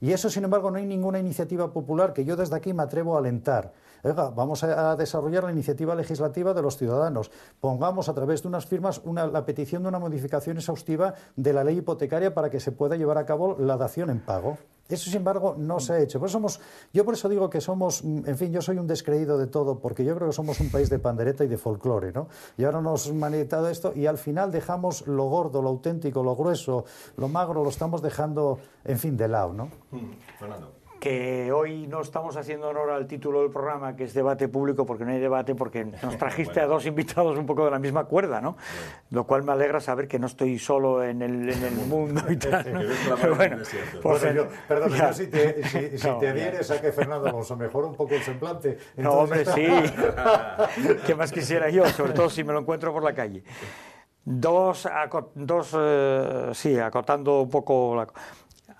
Y eso, sin embargo, no hay ninguna iniciativa popular que yo desde aquí me atrevo a alentar. Oiga, vamos a desarrollar la iniciativa legislativa de los ciudadanos. Pongamos a través de unas firmas una, la petición de una modificación exhaustiva de la ley hipotecaria para que se pueda llevar a cabo la dación en pago. Eso, sin embargo, no se ha hecho. Pues somos, yo por eso digo que somos, en fin, yo soy un descreído de todo, porque yo creo que somos un país de pandereta y de folclore, ¿no? Y ahora nos manietado esto y al final dejamos lo gordo, lo auténtico, lo grueso, lo magro, lo estamos dejando, en fin, de lado, ¿no? Mm, que hoy no estamos haciendo honor al título del programa, que es debate público, porque no hay debate, porque nos trajiste a dos invitados un poco de la misma cuerda, ¿no? Lo cual me alegra saber que no estoy solo en el, mundo y tal. Pero perdón, si te, si, adhieres a que Fernando nos mejora un poco el semblante. No, hombre, sí. ¿Qué más quisiera yo? Sobre todo si me lo encuentro por la calle. Dos, dos eh, sí, acotando un poco la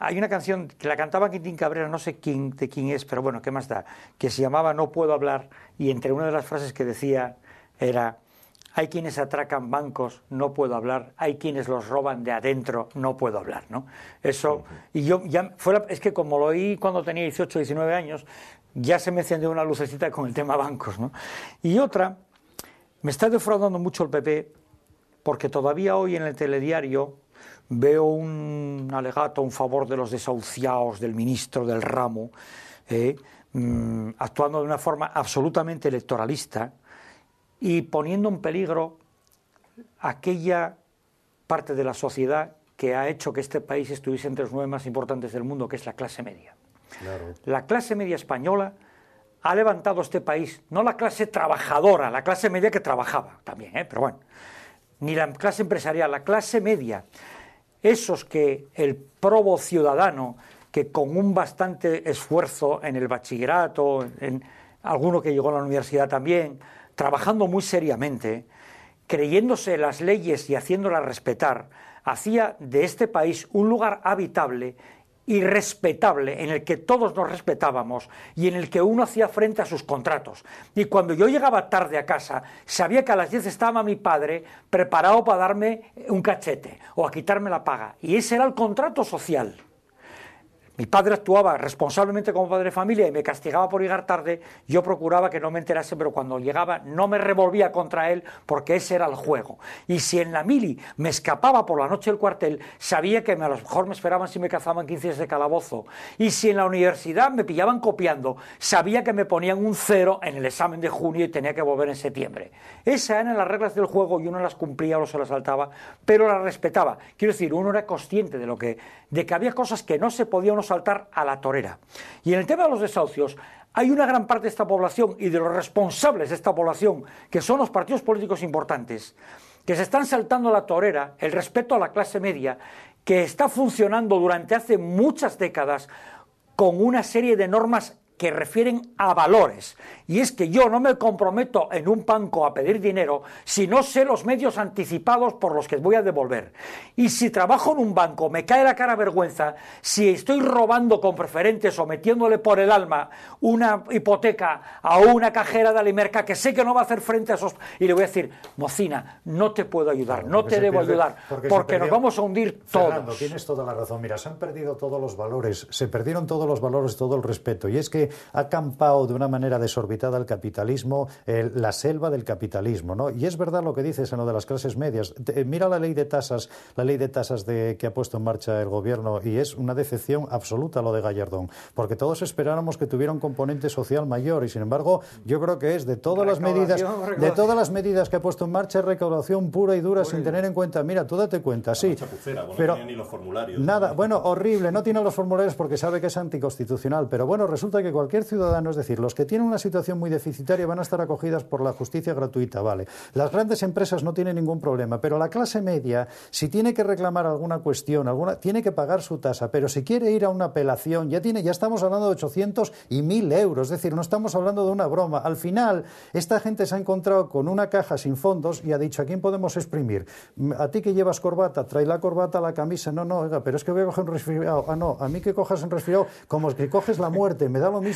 hay una canción que la cantaba Quintín Cabrera, no sé quién, de quién es, pero bueno, ¿qué más da? Que se llamaba No puedo hablar y entre una de las frases que decía era... Hay quienes atracan bancos, no puedo hablar. Hay quienes los roban de adentro, no puedo hablar, ¿no? Eso y yo ya es que como lo oí cuando tenía 18, 19 años, ya se me encendió una lucecita con el tema bancos, Y otra me está defraudando mucho el PP porque todavía hoy en el telediario veo un alegato ...un favor de los desahuciados, del ministro, del ramo, eh, mm, actuando de una forma absolutamente electoralista y poniendo en peligro aquella parte de la sociedad que ha hecho que este país estuviese entre los nueve más importantes del mundo, que es la clase media. La clase media española ha levantado este país, no la clase trabajadora, la clase media que trabajaba también, ¿eh? pero bueno, ni la clase empresarial, la clase media esos que el probo ciudadano, que con un bastante esfuerzo en el bachillerato, en alguno que llegó a la universidad también, trabajando muy seriamente, creyéndose las leyes y haciéndolas respetar, hacía de este país un lugar habitable irrespetable en el que todos nos respetábamos y en el que uno hacía frente a sus contratos. Y cuando yo llegaba tarde a casa, sabía que a las 10 estaba mi padre preparado para darme un cachete o a quitarme la paga. Y ese era el contrato social mi padre actuaba responsablemente como padre de familia y me castigaba por llegar tarde, yo procuraba que no me enterase, pero cuando llegaba no me revolvía contra él porque ese era el juego. Y si en la mili me escapaba por la noche del cuartel, sabía que a lo mejor me esperaban si me cazaban 15 de calabozo. Y si en la universidad me pillaban copiando, sabía que me ponían un cero en el examen de junio y tenía que volver en septiembre. Esas eran las reglas del juego y uno las cumplía o se las saltaba, pero las respetaba. Quiero decir, uno era consciente de lo que, de que había cosas que no se podían saltar a la torera. Y en el tema de los desahucios, hay una gran parte de esta población y de los responsables de esta población, que son los partidos políticos importantes, que se están saltando a la torera el respeto a la clase media, que está funcionando durante hace muchas décadas con una serie de normas que refieren a valores. Y es que yo no me comprometo en un banco a pedir dinero si no sé los medios anticipados por los que voy a devolver. Y si trabajo en un banco, me cae la cara vergüenza si estoy robando con preferentes o metiéndole por el alma una hipoteca a una cajera de Alimerca que sé que no va a hacer frente a esos... Y le voy a decir, mocina, no te puedo ayudar, no te debo ayudar, porque, nos vamos a hundir todos. tienes toda la razón. Mira, se han perdido todos los valores, se perdieron todos los valores, todo el respeto. Y es que ha campado de una manera desorbitada el capitalismo, eh, la selva del capitalismo, ¿no? Y es verdad lo que dices en lo de las clases medias. Eh, mira la ley de tasas, la ley de tasas de, que ha puesto en marcha el gobierno y es una decepción absoluta lo de Gallardón, porque todos esperábamos que tuviera un componente social mayor y sin embargo yo creo que es de todas las medidas, de todas las medidas que ha puesto en marcha recaudación pura y dura sin tener en cuenta, mira, tú date cuenta, sí, pero ni los formularios. Nada, bueno, horrible, no tiene los formularios porque sabe que es anticonstitucional, pero bueno, resulta que cualquier ciudadano, es decir, los que tienen una situación muy deficitaria van a estar acogidas por la justicia gratuita, vale. Las grandes empresas no tienen ningún problema, pero la clase media, si tiene que reclamar alguna cuestión, alguna, tiene que pagar su tasa, pero si quiere ir a una apelación, ya tiene, ya estamos hablando de 800 y 1000 euros, es decir, no estamos hablando de una broma. Al final, esta gente se ha encontrado con una caja sin fondos y ha dicho, ¿a quién podemos exprimir? A ti que llevas corbata, trae la corbata, la camisa, no, no, pero es que voy a coger un resfriado, ah, no, a mí que cojas un resfriado, como que coges la muerte, me da lo mismo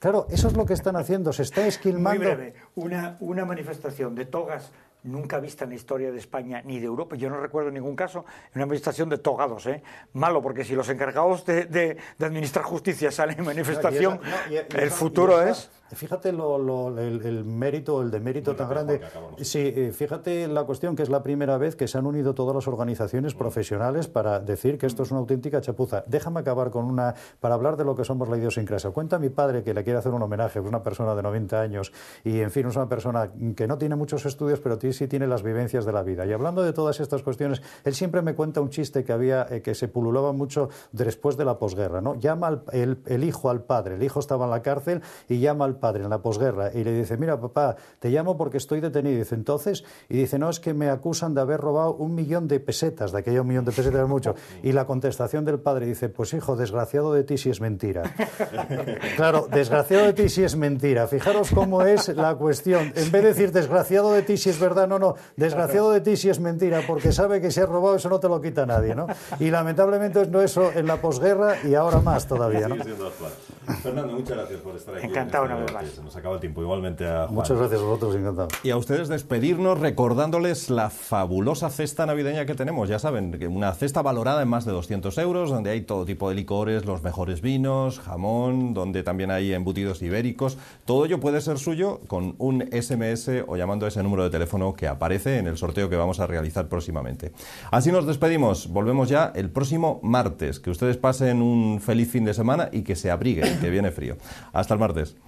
Claro, eso es lo que están haciendo, se está esquilmando. Muy breve, una, una manifestación de togas nunca vista en la historia de España ni de Europa. Yo no recuerdo ningún caso en una administración de togados. ¿eh? Malo, porque si los encargados de, administrar justicia salen en manifestación, el futuro es... Fíjate el, mérito, el de mérito tan grande. Sí, eh, fíjate la cuestión que es la primera vez que se han unido todas las organizaciones mm. profesionales para decir que esto es una auténtica chapuza. Déjame acabar con una, para hablar de lo que somos la idiosincrasia. Cuenta a mi padre que le quiere hacer un homenaje, es una persona de 90 años y, en fin, es una persona que no tiene muchos estudios, pero tiene si tiene las vivencias de la vida. Y hablando de todas estas cuestiones, él siempre me cuenta un chiste que había, eh, que se pululaba mucho después de la posguerra, ¿no? Llama el, el, hijo al padre, el hijo estaba en la cárcel y llama al padre en la posguerra y le dice, mira papá, te llamo porque estoy detenido. Y dice, entonces, y dice, no, es que me acusan de haber robado un millón de pesetas, de aquello un millón de pesetas es mucho. Y la contestación del padre dice, pues hijo, desgraciado de ti si es mentira. claro, desgraciado de ti si es mentira. Fijaros cómo es la cuestión. En vez de decir desgraciado de ti si es verdad, no, no, desgraciado de ti si es mentira, porque sabe que si has robado eso no te lo quita nadie, ¿no? Y lamentablemente no eso en la posguerra y ahora más todavía, ¿no? Fernando, muchas gracias por estar aquí. Encantado una este, vez más. Se nos acaba el tiempo. Igualmente a Juan. Muchas gracias a vosotros, encantado. Y a ustedes despedirnos recordándoles la fabulosa cesta navideña que tenemos. Ya saben, una cesta valorada en más de 200 euros, donde hay todo tipo de licores, los mejores vinos, jamón, donde también hay embutidos ibéricos. Todo ello puede ser suyo con un SMS o llamando a ese número de teléfono que aparece en el sorteo que vamos a realizar próximamente. Así nos despedimos, volvemos ya el próximo martes. Que ustedes pasen un feliz fin de semana y que se abriguen, que viene frío. Hasta el martes.